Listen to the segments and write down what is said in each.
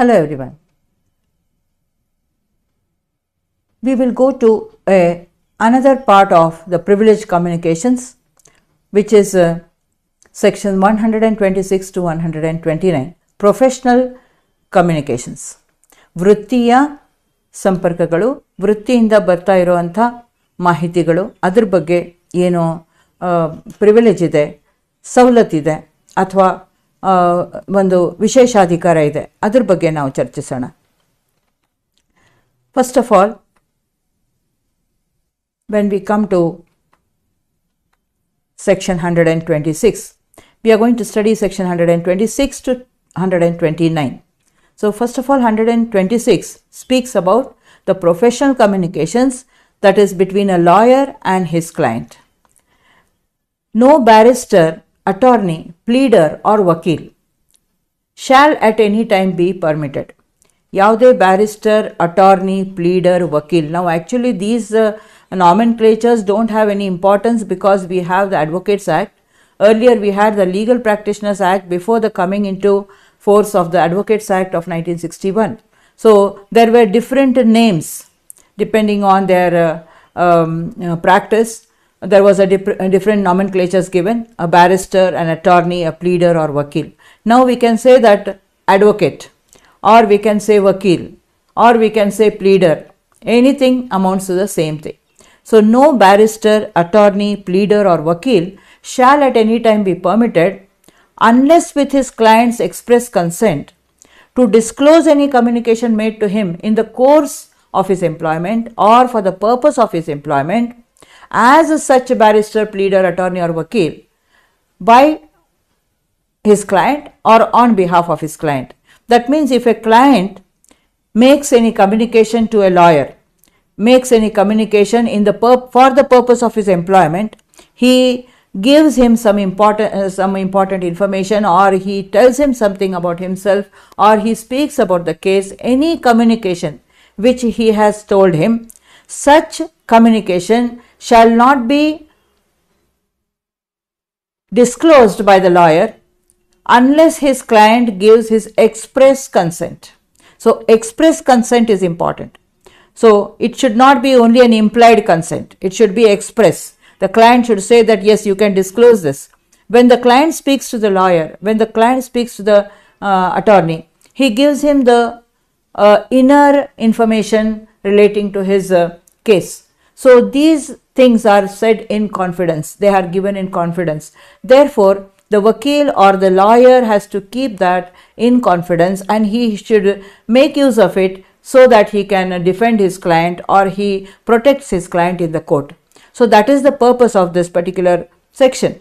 Hello everyone. We will go to a, another part of the privileged communications which is uh, section 126 to 129 professional communications. ವೃತ್ತಿಯ ಸಂಪರ್ಕಗಳು ವೃತ್ತಿಯಿಂದ ಬರ್ತಾ ಇರುವಂಥ ಮಾಹಿತಿಗಳು ಅದ್ರ ಬಗ್ಗೆ privilege ಪ್ರಿವಿಲೇಜ್ ಇದೆ ಸವಲತ್ತಿದೆ ಅಥವಾ ಒಂದು ವಿಶೇಷಾಧಿಕಾರ ಇದೆ ಅದ್ರ ಬಗ್ಗೆ ನಾವು ಚರ್ಚಿಸೋಣ first of all when we come to section 126 we are going to study section 126 to 129 so first of all 126 speaks about the professional communications that is between a lawyer and his client no barrister attorney, pleader, or wakil shall at any time be permitted. ಯಾವುದೇ barrister attorney pleader ವಕೀಲ್ ನಾವು actually nomenclatures don't have any importance because we have the Advocates Act. earlier we had the legal practitioners act before the coming into force of the advocates act of 1961 so there were different names depending on their uh, um, uh, practice there was a, dip- a different nomenclatures given a barrister an attorney a pleader or wakil. now we can say that advocate or we can say wakil, or we can say pleader anything amounts to the same thing so no barrister attorney pleader or wakil shall at any time be permitted unless with his client's express consent to disclose any communication made to him in the course of his employment or for the purpose of his employment as a such a barrister, pleader, attorney or wakil by his client or on behalf of his client. That means if a client makes any communication to a lawyer, makes any communication in the for the purpose of his employment, he gives him some important uh, some important information or he tells him something about himself or he speaks about the case any communication which he has told him such communication shall not be disclosed by the lawyer unless his client gives his express consent. So, express consent is important. So, it should not be only an implied consent, it should be express. The client should say that yes, you can disclose this. When the client speaks to the lawyer, when the client speaks to the uh, attorney, he gives him the uh, inner information relating to his uh, case. So, these things are said in confidence. They are given in confidence. Therefore, the wakil or the lawyer has to keep that in confidence and he should make use of it so that he can defend his client or he protects his client in the court. So that is the purpose of this particular section.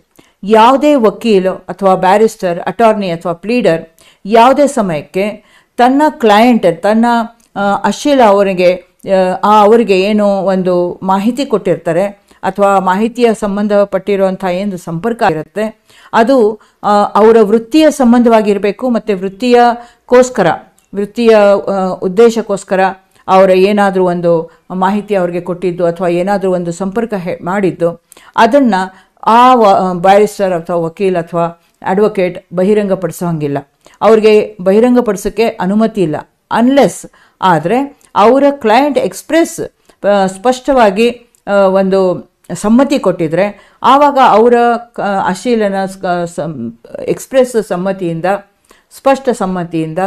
Yaude ವಕೀಲು ಅಥವಾ barrister, attorney ಅಥವಾ pleader yaude ಸಮಯಕ್ಕೆ ತನ್ನ client, ತನ್ನ ashila ಅವರಿಗೆ ಆ ಅವರಿಗೆ ಏನು ಒಂದು ಮಾಹಿತಿ ಕೊಟ್ಟಿರ್ತಾರೆ ಅಥವಾ ಮಾಹಿತಿಯ ಸಂಬಂಧಪಟ್ಟಿರುವಂಥ ಏನು ಸಂಪರ್ಕ ಇರುತ್ತೆ ಅದು ಅವರ ವೃತ್ತಿಯ ಸಂಬಂಧವಾಗಿರಬೇಕು ಮತ್ತು ವೃತ್ತಿಯಕ್ಕೋಸ್ಕರ ವೃತ್ತಿಯ ಉದ್ದೇಶಕ್ಕೋಸ್ಕರ ಅವರ ಏನಾದರೂ ಒಂದು ಮಾಹಿತಿ ಅವರಿಗೆ ಕೊಟ್ಟಿದ್ದು ಅಥವಾ ಏನಾದರೂ ಒಂದು ಸಂಪರ್ಕ ಮಾಡಿದ್ದು ಅದನ್ನು ಆ ಬ್ಯಾರಿಸ್ಟರ್ ಅಥವಾ ವಕೀಲ್ ಅಥವಾ ಅಡ್ವೊಕೇಟ್ ಬಹಿರಂಗಪಡಿಸೋ ಹಂಗಿಲ್ಲ ಅವ್ರಿಗೆ ಬಹಿರಂಗಪಡಿಸೋಕ್ಕೆ ಅನುಮತಿ ಇಲ್ಲ ಅನ್ಲೆಸ್ ಆದರೆ ಅವರ ಕ್ಲೈಂಟ್ ಎಕ್ಸ್ಪ್ರೆಸ್ ಸ್ಪಷ್ಟವಾಗಿ ಒಂದು ಸಮ್ಮತಿ ಕೊಟ್ಟಿದ್ರೆ ಆವಾಗ ಅವರ ಅಶೀಲನ ಎಕ್ಸ್ಪ್ರೆಸ್ ಸಮ್ಮತಿಯಿಂದ ಸ್ಪಷ್ಟ ಸಮ್ಮತಿಯಿಂದ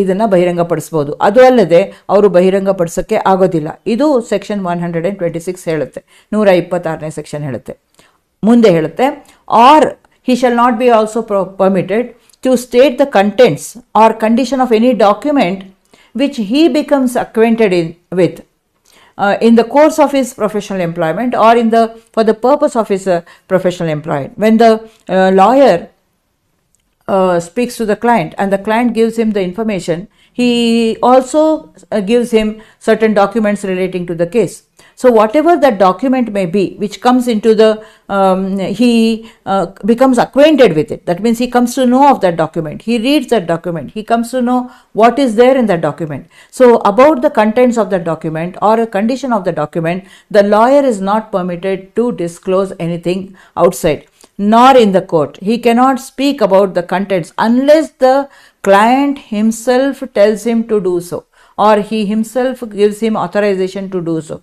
ಇದನ್ನು ಬಹಿರಂಗಪಡಿಸ್ಬೋದು ಅದು ಅಲ್ಲದೆ ಅವರು ಬಹಿರಂಗಪಡಿಸೋಕ್ಕೆ ಆಗೋದಿಲ್ಲ ಇದು section one hundred and twenty six ಹೇಳುತ್ತೆ ನೂರ ಇಪ್ಪತ್ತಾರನೇ ಸೆಕ್ಷನ್ ಹೇಳುತ್ತೆ ಮುಂದೆ ಹೇಳುತ್ತೆ or he shall not be also permitted to state the contents or condition of any document which he becomes acquainted in, with uh, in the course of his professional employment or in the for the purpose of his uh, professional employment when the uh, lawyer uh, speaks to the client and the client gives him the information he also uh, gives him certain documents relating to the case so whatever that document may be which comes into the, um, he uh, becomes acquainted with it. That means he comes to know of that document. He reads that document. He comes to know what is there in that document. So about the contents of the document or a condition of the document, the lawyer is not permitted to disclose anything outside nor in the court. He cannot speak about the contents unless the client himself tells him to do so. Or he himself gives him authorization to do so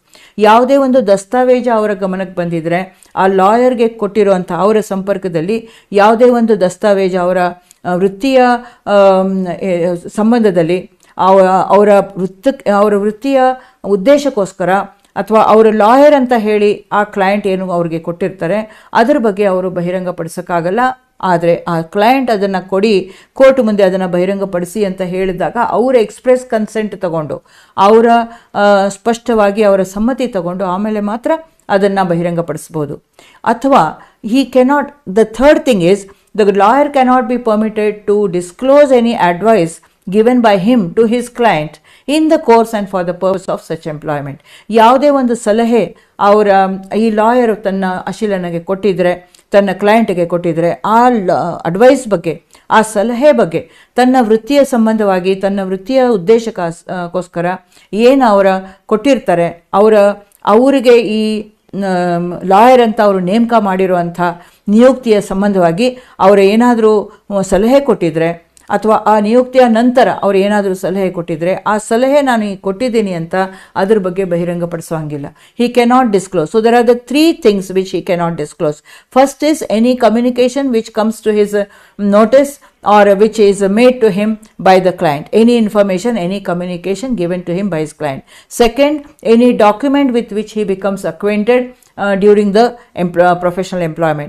ಯಾವುದೇ ಒಂದು ದಸ್ತಾವೇಜು ಅವರ ಗಮನಕ್ಕೆ ಬಂದಿದ್ರೆ ಆ ಲಾಯರ್ಗೆ ಕೊಟ್ಟಿರುವಂಥ ಅವರ ಸಂಪರ್ಕದಲ್ಲಿ ಯಾವುದೇ ಒಂದು ದಸ್ತಾವೇಜು ಅವರ ವೃತ್ತಿಯ ಸಂಬಂಧದಲ್ಲಿ ಅವರ ವೃತ್ತ ಅವರ ವೃತ್ತಿಯ ಉದ್ದೇಶಕ್ಕೋಸ್ಕರ ಅಥವಾ ಅವರ ಲಾಯರ್ ಅಂತ ಹೇಳಿ ಆ ಕ್ಲೈಂಟ್ ಏನು ಅವ್ರಿಗೆ ಕೊಟ್ಟಿರ್ತಾರೆ ಅದ್ರ ಬಗ್ಗೆ ಅವರು ಬಹಿರಂಗಪಡಿಸೋಕ್ಕಾಗಲ್ಲ ಆದರೆ ಆ ಕ್ಲೈಂಟ್ ಅದನ್ನು ಕೊಡಿ ಕೋರ್ಟ್ ಮುಂದೆ ಅದನ್ನು ಬಹಿರಂಗಪಡಿಸಿ ಅಂತ ಹೇಳಿದಾಗ ಅವರ ಎಕ್ಸ್ಪ್ರೆಸ್ ಕನ್ಸೆಂಟ್ ತಗೊಂಡು ಅವರ ಸ್ಪಷ್ಟವಾಗಿ ಅವರ ಸಮ್ಮತಿ ತಗೊಂಡು ಆಮೇಲೆ ಮಾತ್ರ ಅದನ್ನು ಬಹಿರಂಗಪಡಿಸ್ಬೋದು ಅಥವಾ he cannot the third thing is the lawyer cannot be permitted to disclose any advice given by him to his client in the course and for the purpose of such employment ಯಾವುದೇ ಒಂದು ಸಲಹೆ ಅವರ ಈ lawyer ತನ್ನ ಅಶೀಲನಿಗೆ ಕೊಟ್ಟಿದ್ರೆ ತನ್ನ ಕ್ಲೈಂಟ್ಗೆ ಕೊಟ್ಟಿದ್ದರೆ ಆ ಅಡ್ವೈಸ್ ಬಗ್ಗೆ ಆ ಸಲಹೆ ಬಗ್ಗೆ ತನ್ನ ವೃತ್ತಿಯ ಸಂಬಂಧವಾಗಿ ತನ್ನ ವೃತ್ತಿಯ ಉದ್ದೇಶಕ್ಕೋಸ್ಕರ ಏನು ಅವರ ಕೊಟ್ಟಿರ್ತಾರೆ ಅವರ ಅವರಿಗೆ ಈ ಲಾಯರ್ ಅಂತ ಅವರು ನೇಮಕ ಮಾಡಿರುವಂಥ ನಿಯುಕ್ತಿಯ ಸಂಬಂಧವಾಗಿ ಅವರು ಏನಾದರೂ ಸಲಹೆ ಕೊಟ್ಟಿದ್ದರೆ अथवा आ नियुक्तिया नर और सलहे को सलहे नानी नानीन अंत अदर बे बहिंग पड़सवा he cannot disclose so there are three three things which he cannot disclose first is any communication which comes to his notice or which is made to him by the client any information any communication given to him by his client second any document with which he becomes acquainted during the professional professional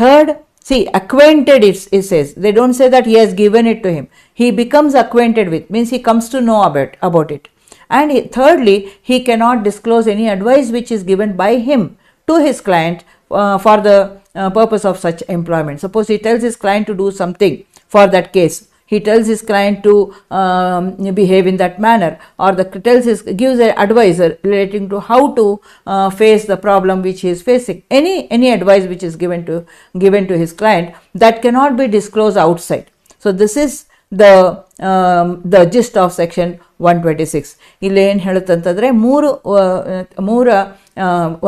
third See, acquainted, it, it says. They don't say that he has given it to him. He becomes acquainted with, means he comes to know about, about it. And he, thirdly, he cannot disclose any advice which is given by him to his client uh, for the uh, purpose of such employment. Suppose he tells his client to do something for that case he tells his client to um, behave in that manner or the tells his gives an advisor relating to how to uh, face the problem which he is facing any any advice which is given to given to his client that cannot be disclosed outside so this is the um, the gist of section 126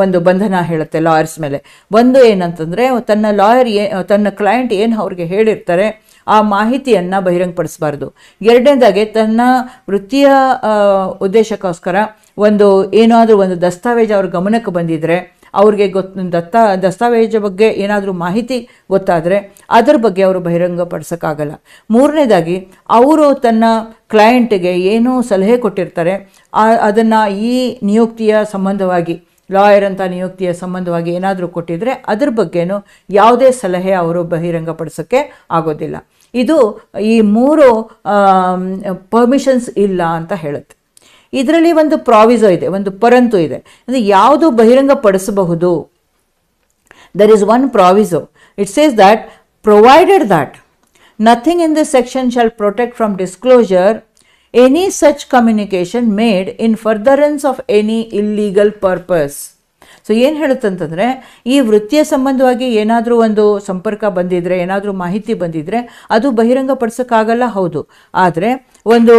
ಒಂದು ಬಂಧನ ಹೇಳುತ್ತೆ lawyers ಮೇಲೆ ಒಂದು ಏನಂತಂದರೆ ತನ್ನ lawyer ಏ ತನ್ನ client ಏನು ಅವ್ರಿಗೆ ಹೇಳಿರ್ತಾರೆ ಆ ಮಾಹಿತಿಯನ್ನು ಬಹಿರಂಗಪಡಿಸಬಾರ್ದು ಎರಡನೇದಾಗಿ ತನ್ನ ವೃತ್ತಿಯ ಉದ್ದೇಶಕ್ಕೋಸ್ಕರ ಒಂದು ಏನಾದರೂ ಒಂದು ದಸ್ತಾವೇಜು ಅವ್ರ ಗಮನಕ್ಕೆ ಬಂದಿದ್ದರೆ ಅವ್ರಿಗೆ ಗೊತ್ತ ದತ್ತ ದಸ್ತಾವೇಜು ಬಗ್ಗೆ ಏನಾದರೂ ಮಾಹಿತಿ ಗೊತ್ತಾದರೆ ಅದರ ಬಗ್ಗೆ ಅವರು ಬಹಿರಂಗಪಡಿಸೋಕ್ಕಾಗಲ್ಲ ಮೂರನೇದಾಗಿ ಅವರು ತನ್ನ ಕ್ಲಯಂಟ್ಗೆ ಏನೋ ಸಲಹೆ ಕೊಟ್ಟಿರ್ತಾರೆ ಅದನ್ನು ಈ ನಿಯುಕ್ತಿಯ ಸಂಬಂಧವಾಗಿ ಲಾಯರ್ ಅಂತ ನಿಯುಕ್ತಿಯ ಸಂಬಂಧವಾಗಿ ಏನಾದರೂ ಕೊಟ್ಟಿದ್ರೆ ಅದ್ರ ಬಗ್ಗೆನೂ ಯಾವುದೇ ಸಲಹೆ ಅವರು ಬಹಿರಂಗಪಡಿಸೋಕ್ಕೆ ಆಗೋದಿಲ್ಲ ಇದು ಈ ಮೂರು ಪರ್ಮಿಷನ್ಸ್ ಇಲ್ಲ ಅಂತ ಹೇಳುತ್ತೆ ಇದರಲ್ಲಿ ಒಂದು ಪ್ರಾವಿಸೋ ಇದೆ ಒಂದು ಪರಂತು ಇದೆ ಅಂದರೆ ಯಾವುದು ಬಹಿರಂಗಪಡಿಸಬಹುದು there is one proviso it's is that provided that nothing in this section shall protect from disclosure any such communication made in furtherance of any illegal purpose so ಏನು ಹೇಳುತ್ತಂತಂದರೆ ಈ ವೃತ್ತಿಯ ಸಂಬಂಧವಾಗಿ ಏನಾದರೂ ಒಂದು ಸಂಪರ್ಕ ಬಂದಿದ್ದರೆ ಏನಾದರೂ ಮಾಹಿತಿ ಬಂದಿದ್ದರೆ ಅದು ಬಹಿರಂಗಪಡಿಸೋಕ್ಕಾಗಲ್ಲ ಹೌದು ಆದರೆ ಒಂದು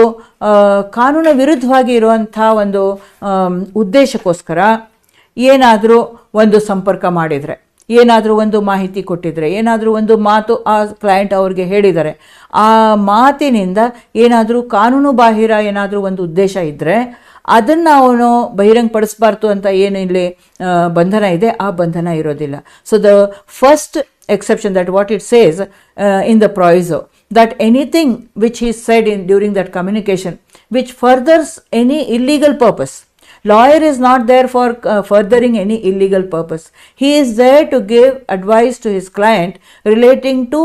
ಕಾನೂನು ವಿರುದ್ಧವಾಗಿ ಇರುವಂಥ ಒಂದು ಉದ್ದೇಶಕ್ಕೋಸ್ಕರ ಏನಾದರೂ ಒಂದು ಸಂಪರ್ಕ ಮಾಡಿದರೆ ಏನಾದರೂ ಒಂದು ಮಾಹಿತಿ ಕೊಟ್ಟಿದ್ರೆ ಏನಾದರೂ ಒಂದು ಮಾತು ಆ ಕ್ಲೈಂಟ್ ಅವ್ರಿಗೆ ಹೇಳಿದರೆ ಆ ಮಾತಿನಿಂದ ಏನಾದರೂ ಕಾನೂನು ಬಾಹಿರ ಏನಾದರೂ ಒಂದು ಉದ್ದೇಶ ಇದ್ದರೆ ಅದನ್ನು ಅವನು ಬಹಿರಂಗಪಡಿಸಬಾರ್ದು ಅಂತ ಏನು ಇಲ್ಲಿ ಬಂಧನ ಇದೆ ಆ ಬಂಧನ ಇರೋದಿಲ್ಲ so the first exception that what it says in the proviso that anything which is said during that communication which furthers any illegal purpose lawyer is not there for uh, furthering any illegal purpose he is there to give advice to his client relating to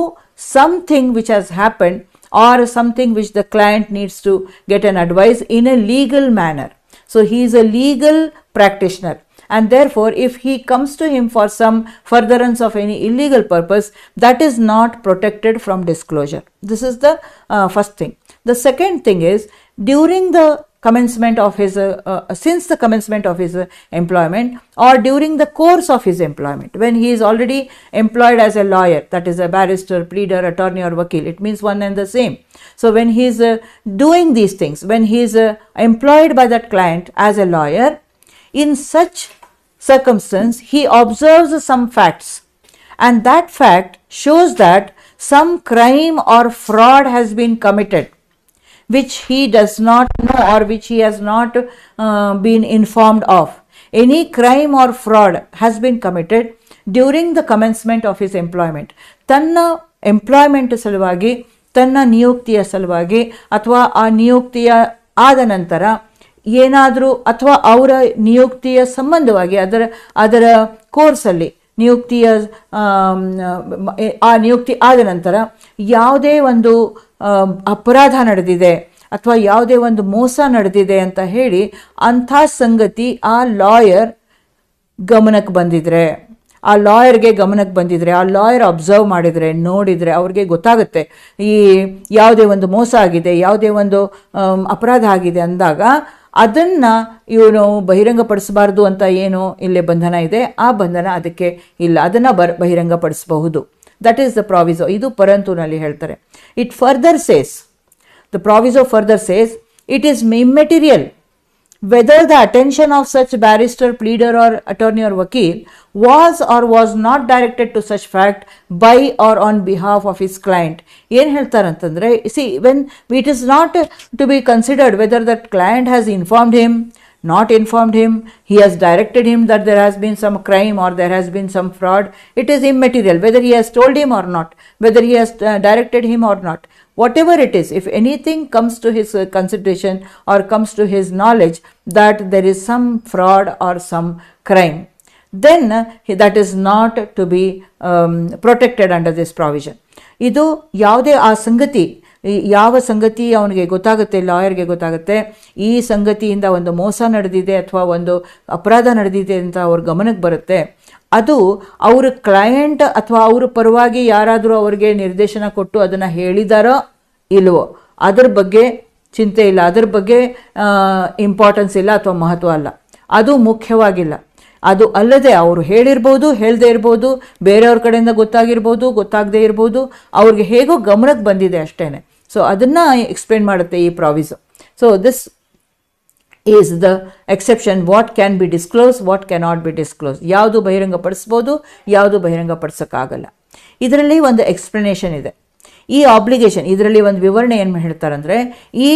something which has happened or something which the client needs to get an advice in a legal manner. So he is a legal practitioner and therefore if he comes to him for some furtherance of any illegal purpose that is not protected from disclosure. This is the uh, first thing. The second thing is during the commencement of his uh, uh, since the commencement of his uh, employment or during the course of his employment when he is already employed as a lawyer that is a barrister pleader attorney or wakil it means one and the same so when he is doing these things when he is employed by that client as a lawyer in such circumstance he observes some facts and that fact shows that some crime or fraud has been committed which he does not know or which he has not been informed of. Any crime or fraud has been committed during the commencement of his employment. Tanna employment salvage, tanna niyoktiya salvage, atwa a niyoktiya adanantara, yenadru atwa aura niyoktiya samandavage, other other course ali. Nuktias, um, uh, uh, uh, uh, ಅಪರಾಧ ನಡೆದಿದೆ ಅಥವಾ ಯಾವುದೇ ಒಂದು ಮೋಸ ನಡೆದಿದೆ ಅಂತ ಹೇಳಿ ಅಂಥ ಸಂಗತಿ ಆ ಲಾಯರ್ ಗಮನಕ್ಕೆ ಬಂದಿದ್ರೆ ಆ ಲಾಯರ್ಗೆ ಗಮನಕ್ಕೆ ಬಂದಿದ್ರೆ ಆ ಲಾಯರ್ ಅಬ್ಸರ್ವ್ ಮಾಡಿದರೆ ನೋಡಿದರೆ ಅವ್ರಿಗೆ ಗೊತ್ತಾಗುತ್ತೆ ಈ ಯಾವುದೇ ಒಂದು ಮೋಸ ಆಗಿದೆ ಯಾವುದೇ ಒಂದು ಅಪರಾಧ ಆಗಿದೆ ಅಂದಾಗ ಅದನ್ನು ಇವನು ಬಹಿರಂಗಪಡಿಸಬಾರ್ದು ಅಂತ ಏನು ಇಲ್ಲೇ ಬಂಧನ ಇದೆ ಆ ಬಂಧನ ಅದಕ್ಕೆ ಇಲ್ಲ ಅದನ್ನು ಬರ್ ಬಹಿರಂಗಪಡಿಸಬಹುದು ದಟ್ ಈಸ್ ದ ಪ್ರಾವಿಸೋ ಇದು ಪರಂತುನಲ್ಲಿ ಹೇಳ್ತಾರೆ it further says the proviso further says it is immaterial whether the attention of such barrister pleader or attorney or ವಕೀಲ್ was or was not directed to such fact by or on behalf of his client ಏನು ಹೇಳ್ತಾರಂತಂದರೆ see when it is not to be considered whether that client has informed him not informed him, he has directed him that there has been some crime or there has been some fraud, it is immaterial whether he has told him or not, whether he has uh, directed him or not. Whatever it is, if anything comes to his uh, consideration or comes to his knowledge that there is some fraud or some crime, then uh, that is not to be um, protected under this provision. ಇದು ಯಾವುದೇ ಆ ಸಂಗತಿ ಯಾವ ಸಂಗತಿ ಅವನಿಗೆ ಗೊತ್ತಾಗುತ್ತೆ ಲಾಯರ್ಗೆ ಗೊತ್ತಾಗುತ್ತೆ ಈ ಸಂಗತಿಯಿಂದ ಒಂದು ಮೋಸ ನಡೆದಿದೆ ಅಥವಾ ಒಂದು ಅಪರಾಧ ನಡೆದಿದೆ ಅಂತ ಅವ್ರ ಗಮನಕ್ಕೆ ಬರುತ್ತೆ ಅದು ಅವರ ಕ್ಲೈಂಟ್ ಅಥವಾ ಅವರ ಪರವಾಗಿ ಯಾರಾದರೂ ಅವರಿಗೆ ನಿರ್ದೇಶನ ಕೊಟ್ಟು ಅದನ್ನು ಹೇಳಿದಾರೋ ಇಲ್ವೋ ಅದ್ರ ಬಗ್ಗೆ ಚಿಂತೆ ಇಲ್ಲ ಅದ್ರ ಬಗ್ಗೆ ಇಂಪಾರ್ಟೆನ್ಸ್ ಇಲ್ಲ ಅಥವಾ ಮಹತ್ವ ಅಲ್ಲ ಅದು ಮುಖ್ಯವಾಗಿಲ್ಲ ಅದು ಅಲ್ಲದೆ ಅವರು ಹೇಳಿರ್ಬೋದು ಹೇಳದೇ ಇರ್ಬೋದು ಬೇರೆಯವ್ರ ಕಡೆಯಿಂದ ಗೊತ್ತಾಗಿರ್ಬೋದು ಗೊತ್ತಾಗದೇ ಇರ್ಬೋದು ಅವ್ರಿಗೆ ಹೇಗೋ ಗಮನಕ್ಕೆ ಬಂದಿದೆ ಅಷ್ಟೇ ಸೊ ಅದನ್ನು ಎಕ್ಸ್ಪ್ಲೇನ್ ಮಾಡುತ್ತೆ ಈ proviso so this is the exception what can be disclose what can be disclose ಯಾವುದು ಬಹಿರಂಗಪಡಿಸ್ಬೋದು ಯಾವುದು ಬಹಿರಂಗಪಡಿಸೋಕ್ಕಾಗಲ್ಲ ಇದರಲ್ಲಿ ಒಂದು ಎಕ್ಸ್ಪ್ಲನೇಷನ್ ಇದೆ ಈ ಆಬ್ಲಿಗೇಷನ್ ಇದರಲ್ಲಿ ಒಂದು ವಿವರಣೆ ಏನು ಹೇಳ್ತಾರಂದರೆ ಈ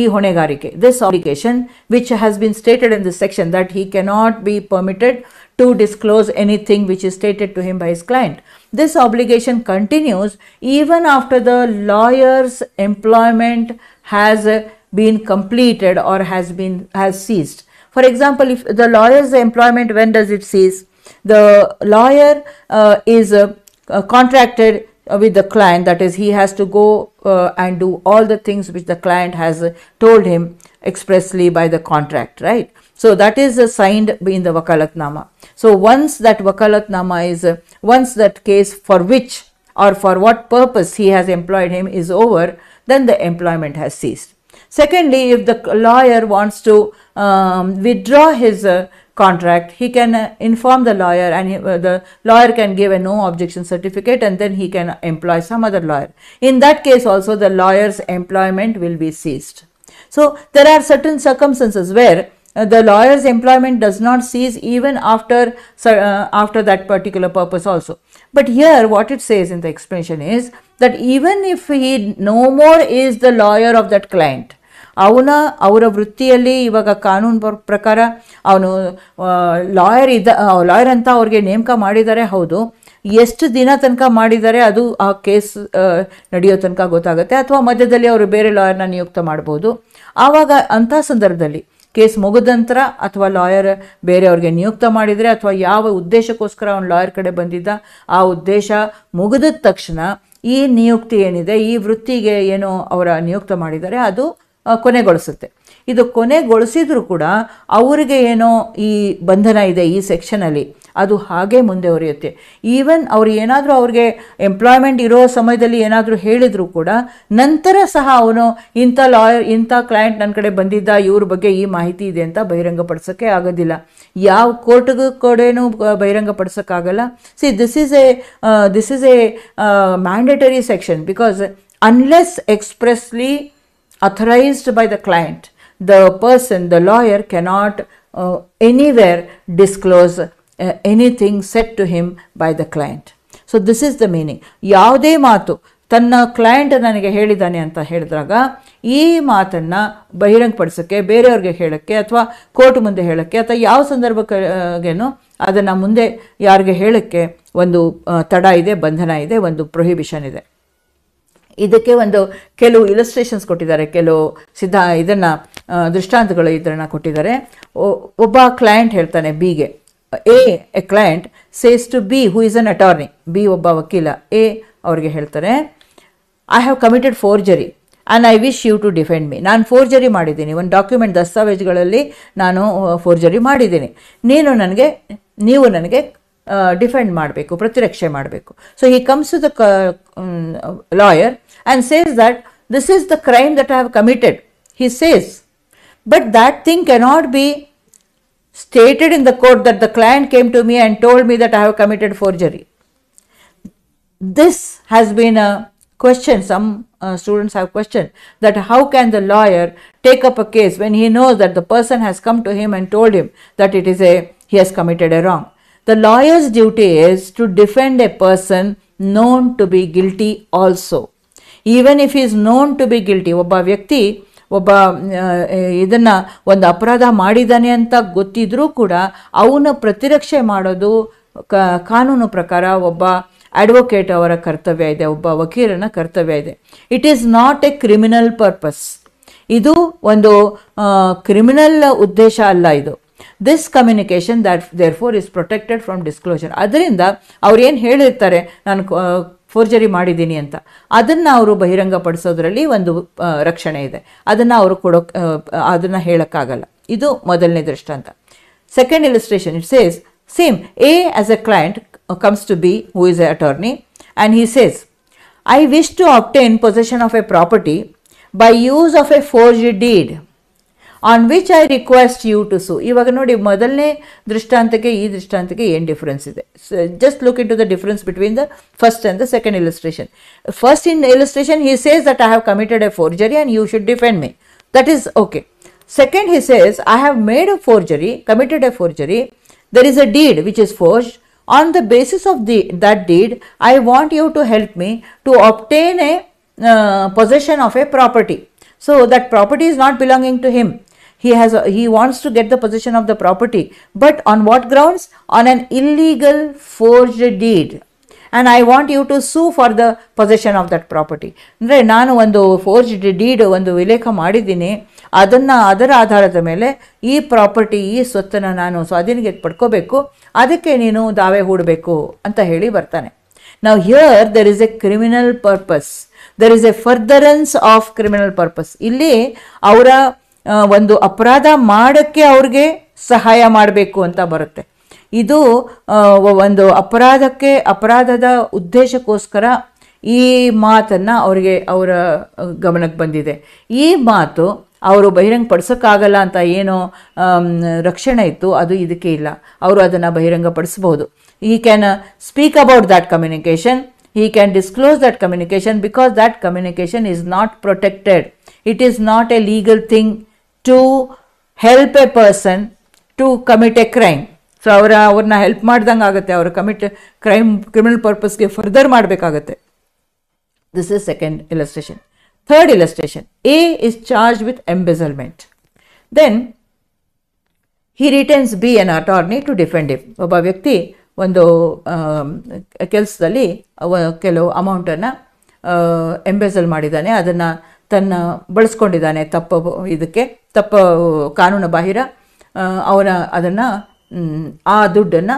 ಈ ಹೊಣೆಗಾರಿಕೆ this obligation which has been stated in this section that he cannot be permitted to disclose anything which is stated to him by his client This obligation continues even after the lawyer's employment has uh, been completed or has been has ceased. For example, if the lawyer's employment, when does it cease? The lawyer uh, is uh, uh contracted uh, with the client that is he has to go uh, and do all the things which the client has told him expressly by the contract right so that is uh, signed in the vakalatnama. so once that vakalatnama is uh, once that case for which or for what purpose he has employed him is over then the employment has ceased secondly if the lawyer wants to um, withdraw his uh, contract he can uh, inform the lawyer and he, uh, the lawyer can give a no objection certificate and then he can employ some other lawyer in that case also the lawyer's employment will be ceased so there are certain circumstances where uh, the lawyer's employment does not cease even after uh, after that particular purpose also but here what it says in the explanation is that even if he no more is the lawyer of that client ಅವನ ಅವರ ವೃತ್ತಿಯಲ್ಲಿ ಇವಾಗ ಕಾನೂನು ಪ್ರಕಾರ ಅವನು lawyer ಇದ್ದ lawyer ಅಂತ ಅವ್ರಿಗೆ ನೇಮಕ ಮಾಡಿದ್ದಾರೆ ಹೌದು ಎಷ್ಟು ದಿನ ತನಕ ಮಾಡಿದ್ದಾರೆ ಅದು ಆ ಕೇಸ್ ನಡೆಯೋ ತನಕ ಗೊತ್ತಾಗುತ್ತೆ ಅಥವಾ ಮಧ್ಯದಲ್ಲಿ ಅವರು ಬೇರೆ ಲಾಯರ್ನ ನಿಯುಕ್ತ ಮಾಡ್ಬೋದು ಆವಾಗ ಅಂಥ ಸಂದರ್ಭದಲ್ಲಿ ಕೇಸ್ ಮುಗಿದ ನಂತರ ಅಥವಾ ಲಾಯರ್ ಬೇರೆಯವ್ರಿಗೆ ನಿಯುಕ್ತ ಮಾಡಿದರೆ ಅಥವಾ ಯಾವ ಉದ್ದೇಶಕ್ಕೋಸ್ಕರ ಅವನು ಲಾಯರ್ ಕಡೆ ಬಂದಿದ್ದ ಆ ಉದ್ದೇಶ ಮುಗಿದ ತಕ್ಷಣ ಈ ನಿಯುಕ್ತಿ ಏನಿದೆ ಈ ವೃತ್ತಿಗೆ ಏನು ಅವರ ನಿಯುಕ್ತ ಮಾಡಿದ್ದಾರೆ ಅದು ಕೊನೆಗೊಳಿಸುತ್ತೆ ಇದು ಕೊನೆಗೊಳಿಸಿದ್ರು ಕೂಡ ಅವರಿಗೆ ಏನೋ ಈ ಬಂಧನ ಇದೆ ಈ ಸೆಕ್ಷನಲ್ಲಿ ಅದು ಹಾಗೆ ಮುಂದುವರಿಯುತ್ತೆ ಈವನ್ ಅವ್ರು ಏನಾದರೂ ಅವ್ರಿಗೆ ಎಂಪ್ಲಾಯ್ಮೆಂಟ್ ಇರೋ ಸಮಯದಲ್ಲಿ ಏನಾದರೂ ಹೇಳಿದರೂ ಕೂಡ ನಂತರ ಸಹ ಅವನು ಇಂಥ ಲಾಯರ್ ಇಂಥ ಕ್ಲೈಂಟ್ ನನ್ನ ಕಡೆ ಬಂದಿದ್ದ ಇವ್ರ ಬಗ್ಗೆ ಈ ಮಾಹಿತಿ ಇದೆ ಅಂತ ಬಹಿರಂಗಪಡಿಸೋಕ್ಕೆ ಆಗೋದಿಲ್ಲ ಯಾವ ಕೋರ್ಟ್ಗೂ ಕೂಡೇನು ಬಹಿರಂಗಪಡಿಸೋಕ್ಕಾಗಲ್ಲ see this is a this is a mandatory section because unless expressly authorized by the client, the person the lawyer cannot uh, anywhere disclose uh, anything said to him by the client. So this is the meaning ಯಾವುದೇ ಮಾತು ತನ್ನ client ನನಗೆ ಹೇಳಿದ್ದಾನೆ ಅಂತ ಹೇಳಿದಾಗ ಈ ಮಾತನ್ನು ಬಹಿರಂಗಪಡಿಸೋಕ್ಕೆ ಬೇರೆಯವ್ರಿಗೆ ಹೇಳೋಕ್ಕೆ ಅಥವಾ ಕೋರ್ಟ್ ಮುಂದೆ ಹೇಳೋಕ್ಕೆ ಅಥವಾ ಯಾವ ಸಂದರ್ಭಕ್ಕೇನು ಅದನ್ನು ಮುಂದೆ ಯಾರಿಗೆ ಹೇಳೋಕ್ಕೆ ಒಂದು ತಡ ಇದೆ ಬಂಧನ ಇದೆ ಒಂದು ಪ್ರೊಹಿಬಿಷನ್ ಇದೆ ಇದಕ್ಕೆ ಒಂದು ಕೆಲವು ಇಲಸ್ಟ್ರೇಷನ್ಸ್ ಕೊಟ್ಟಿದ್ದಾರೆ ಕೆಲವು ಸಿದ್ಧ ಇದನ್ನು ದೃಷ್ಟಾಂತಗಳು ಇದನ್ನು ಕೊಟ್ಟಿದ್ದಾರೆ ಒಬ್ಬ ಕ್ಲೈಂಟ್ ಹೇಳ್ತಾನೆ ಬಿಗೆ A A client says to B who is an attorney B ಒಬ್ಬ ವಕೀಲ ಎ ಅವ್ರಿಗೆ ಹೇಳ್ತಾರೆ I have committed forgery and I wish you to defend me ನಾನು ಫೋರ್ಜರಿ ಮಾಡಿದ್ದೀನಿ ಒಂದು ಡಾಕ್ಯುಮೆಂಟ್ ದಸ್ತಾವೇಜ್ಗಳಲ್ಲಿ ನಾನು ಫೋರ್ಜರಿ ಮಾಡಿದ್ದೀನಿ ನೀನು ನನಗೆ ನೀವು ನನಗೆ ಡಿಫೆಂಡ್ ಮಾಡಬೇಕು ಪ್ರತಿರಕ್ಷೆ ಮಾಡಬೇಕು ಸೊ ಈ comes to the lawyer and says that this is the crime that I have committed. He says, but that thing cannot be stated in the court that the client came to me and told me that I have committed forgery. This has been a question, some uh, students have questioned that how can the lawyer take up a case when he knows that the person has come to him and told him that it is a he has committed a wrong. The lawyer's duty is to defend a person known to be guilty also. Even if is known to be guilty ಒಬ್ಬ ವ್ಯಕ್ತಿ ಒಬ್ಬ ಇದನ್ನು ಒಂದು ಅಪರಾಧ ಮಾಡಿದ್ದಾನೆ ಅಂತ ಗೊತ್ತಿದ್ರೂ ಕೂಡ ಅವನ ಪ್ರತಿರಕ್ಷೆ ಮಾಡೋದು ಕ ಕಾನೂನು ಪ್ರಕಾರ ಒಬ್ಬ ಅಡ್ವೊಕೇಟ್ ಅವರ ಕರ್ತವ್ಯ ಇದೆ ಒಬ್ಬ ವಕೀಲನ ಕರ್ತವ್ಯ ಇದೆ it is not a criminal purpose ಇದು ಒಂದು ಕ್ರಿಮಿನಲ್ ಉದ್ದೇಶ ಅಲ್ಲ ಇದು this communication that therefore is protected from disclosure ಅದರಿಂದ ಅವ್ರು ಏನು ಹೇಳಿರ್ತಾರೆ ನಾನು ಫೋರ್ಜರಿ ಮಾಡಿದ್ದೀನಿ ಅಂತ ಅದನ್ನು ಅವರು ಬಹಿರಂಗಪಡಿಸೋದ್ರಲ್ಲಿ ಒಂದು ರಕ್ಷಣೆ ಇದೆ ಅದನ್ನು ಅವರು ಕೊಡೋಕೆ ಅದನ್ನು ಹೇಳೋಕ್ಕಾಗಲ್ಲ ಇದು ಮೊದಲನೇ ದೃಷ್ಟಾಂತ second illustration it says same A as A client comes to B who is a attorney and he says I wish to obtain possession of a property by use of a forge deed on which I request you to sue ಇವಾಗ ನೋಡಿ ಮೊದಲನೇ ದೃಷ್ಟಾಂತಕ್ಕೆ ಈ ದೃಷ್ಟಾಂತಕ್ಕೆ ಏನು difference ಇದೆ just look into the difference between the first and the second illustration first in illustration he says that I have committed a forgery and you should defend me that is okay second he says I have made a forgery committed a forgery there is a deed which is forge on the basis of the that deed I want you to help me to obtain a possession of a property so that property is not belonging to him he has a, he wants to get the possession of the property but on what grounds on an illegal forged deed and I want you to sue for the possession of that property ಅಂದರೆ ನಾನು ಒಂದು forge deed ಒಂದು ವಿಲೇಖ ಮಾಡಿದ್ದೀನಿ ಅದನ್ನು ಅದರ ಆಧಾರದ ಮೇಲೆ ಈ ಪ್ರಾಪರ್ಟಿ ಈ ಸ್ವತ್ತನ್ನು ನಾನು ಸ್ವಾಧೀನಕ್ಕೆ ಪಡ್ಕೋಬೇಕು ಅದಕ್ಕೆ ನೀನು ದಾವೆ ಹೂಡಬೇಕು ಅಂತ ಹೇಳಿ ಬರ್ತಾನೆ ನಾವು here there is a criminal purpose there is a furtherance of criminal purpose ಇಲ್ಲಿ ಅವರ ಒಂದು ಅಪರಾಧ ಮಾಡೋಕ್ಕೆ ಅವ್ರಿಗೆ ಸಹಾಯ ಮಾಡಬೇಕು ಅಂತ ಬರುತ್ತೆ ಇದು ಒಂದು ಅಪರಾಧಕ್ಕೆ ಅಪರಾಧದ ಉದ್ದೇಶಕ್ಕೋಸ್ಕರ ಈ ಮಾತನ್ನು ಅವರಿಗೆ ಅವರ ಗಮನಕ್ಕೆ ಬಂದಿದೆ ಈ ಮಾತು ಅವರು ಬಹಿರಂಗಪಡಿಸೋಕ್ಕಾಗಲ್ಲ ಅಂತ ಏನೋ ರಕ್ಷಣೆ ಇತ್ತು ಅದು ಇದಕ್ಕೆ ಇಲ್ಲ ಅವರು ಅದನ್ನು ಬಹಿರಂಗಪಡಿಸಬಹುದು he can speak about that communication he can disclose uh, that communication because that communication is not protected it is not a legal thing to help a person to commit a crime so ಅವರ ಅವ್ರನ್ನ help ಮಾಡ್ದಂಗೆ ಆಗುತ್ತೆ ಅವರು commit crime criminal ಪರ್ಪಸ್ಗೆ further ಮಾಡಬೇಕಾಗತ್ತೆ this is second illustration third illustration A is charge with embezzlement then he returns B an attorney to defend him ಒಬ್ಬ ವ್ಯಕ್ತಿ ಒಂದು ಕೆಲಸದಲ್ಲಿ ಕೆಲವು ಅಮೌಂಟನ್ನು ಎಂಬೆಸಲ್ ಮಾಡಿದ್ದಾನೆ ಅದನ್ನು ತನ್ನ ಬಳಸ್ಕೊಂಡಿದ್ದಾನೆ ತಪ್ಪ ಇದಕ್ಕೆ ತಪ್ಪ ಕಾನೂನು ಬಾಹಿರ ಅವನ ಅದನ್ನು ಆ ದುಡ್ಡನ್ನು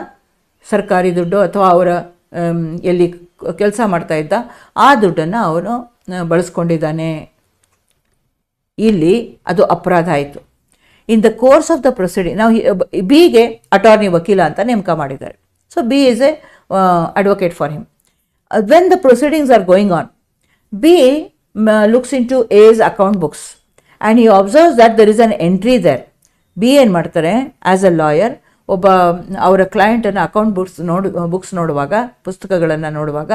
ಸರ್ಕಾರಿ ದುಡ್ಡು ಅಥವಾ ಅವರ ಎಲ್ಲಿ ಕೆಲಸ ಮಾಡ್ತಾ ಇದ್ದ ಆ ದುಡ್ಡನ್ನು ಅವನು ಬಳಸ್ಕೊಂಡಿದ್ದಾನೆ ಇಲ್ಲಿ ಅದು ಅಪರಾಧ ಆಯಿತು in the course of the proceeding ನಾವು ಬಿಗೆ ಅಟಾರ್ನಿ ವಕೀಲ ಅಂತ ನೇಮಕ ಮಾಡಿದ್ದಾರೆ so B is a advocate for him when the proceedings are going on B looks into his account books and you observes that there is an entry there B ಏನು ಮಾಡ್ತಾರೆ as a lawyer ಒಬ್ಬ ಅವರ ಕ್ಲೈಂಟನ್ನು account books ನೋಡು books ನೋಡುವಾಗ ಪುಸ್ತಕಗಳನ್ನು ನೋಡುವಾಗ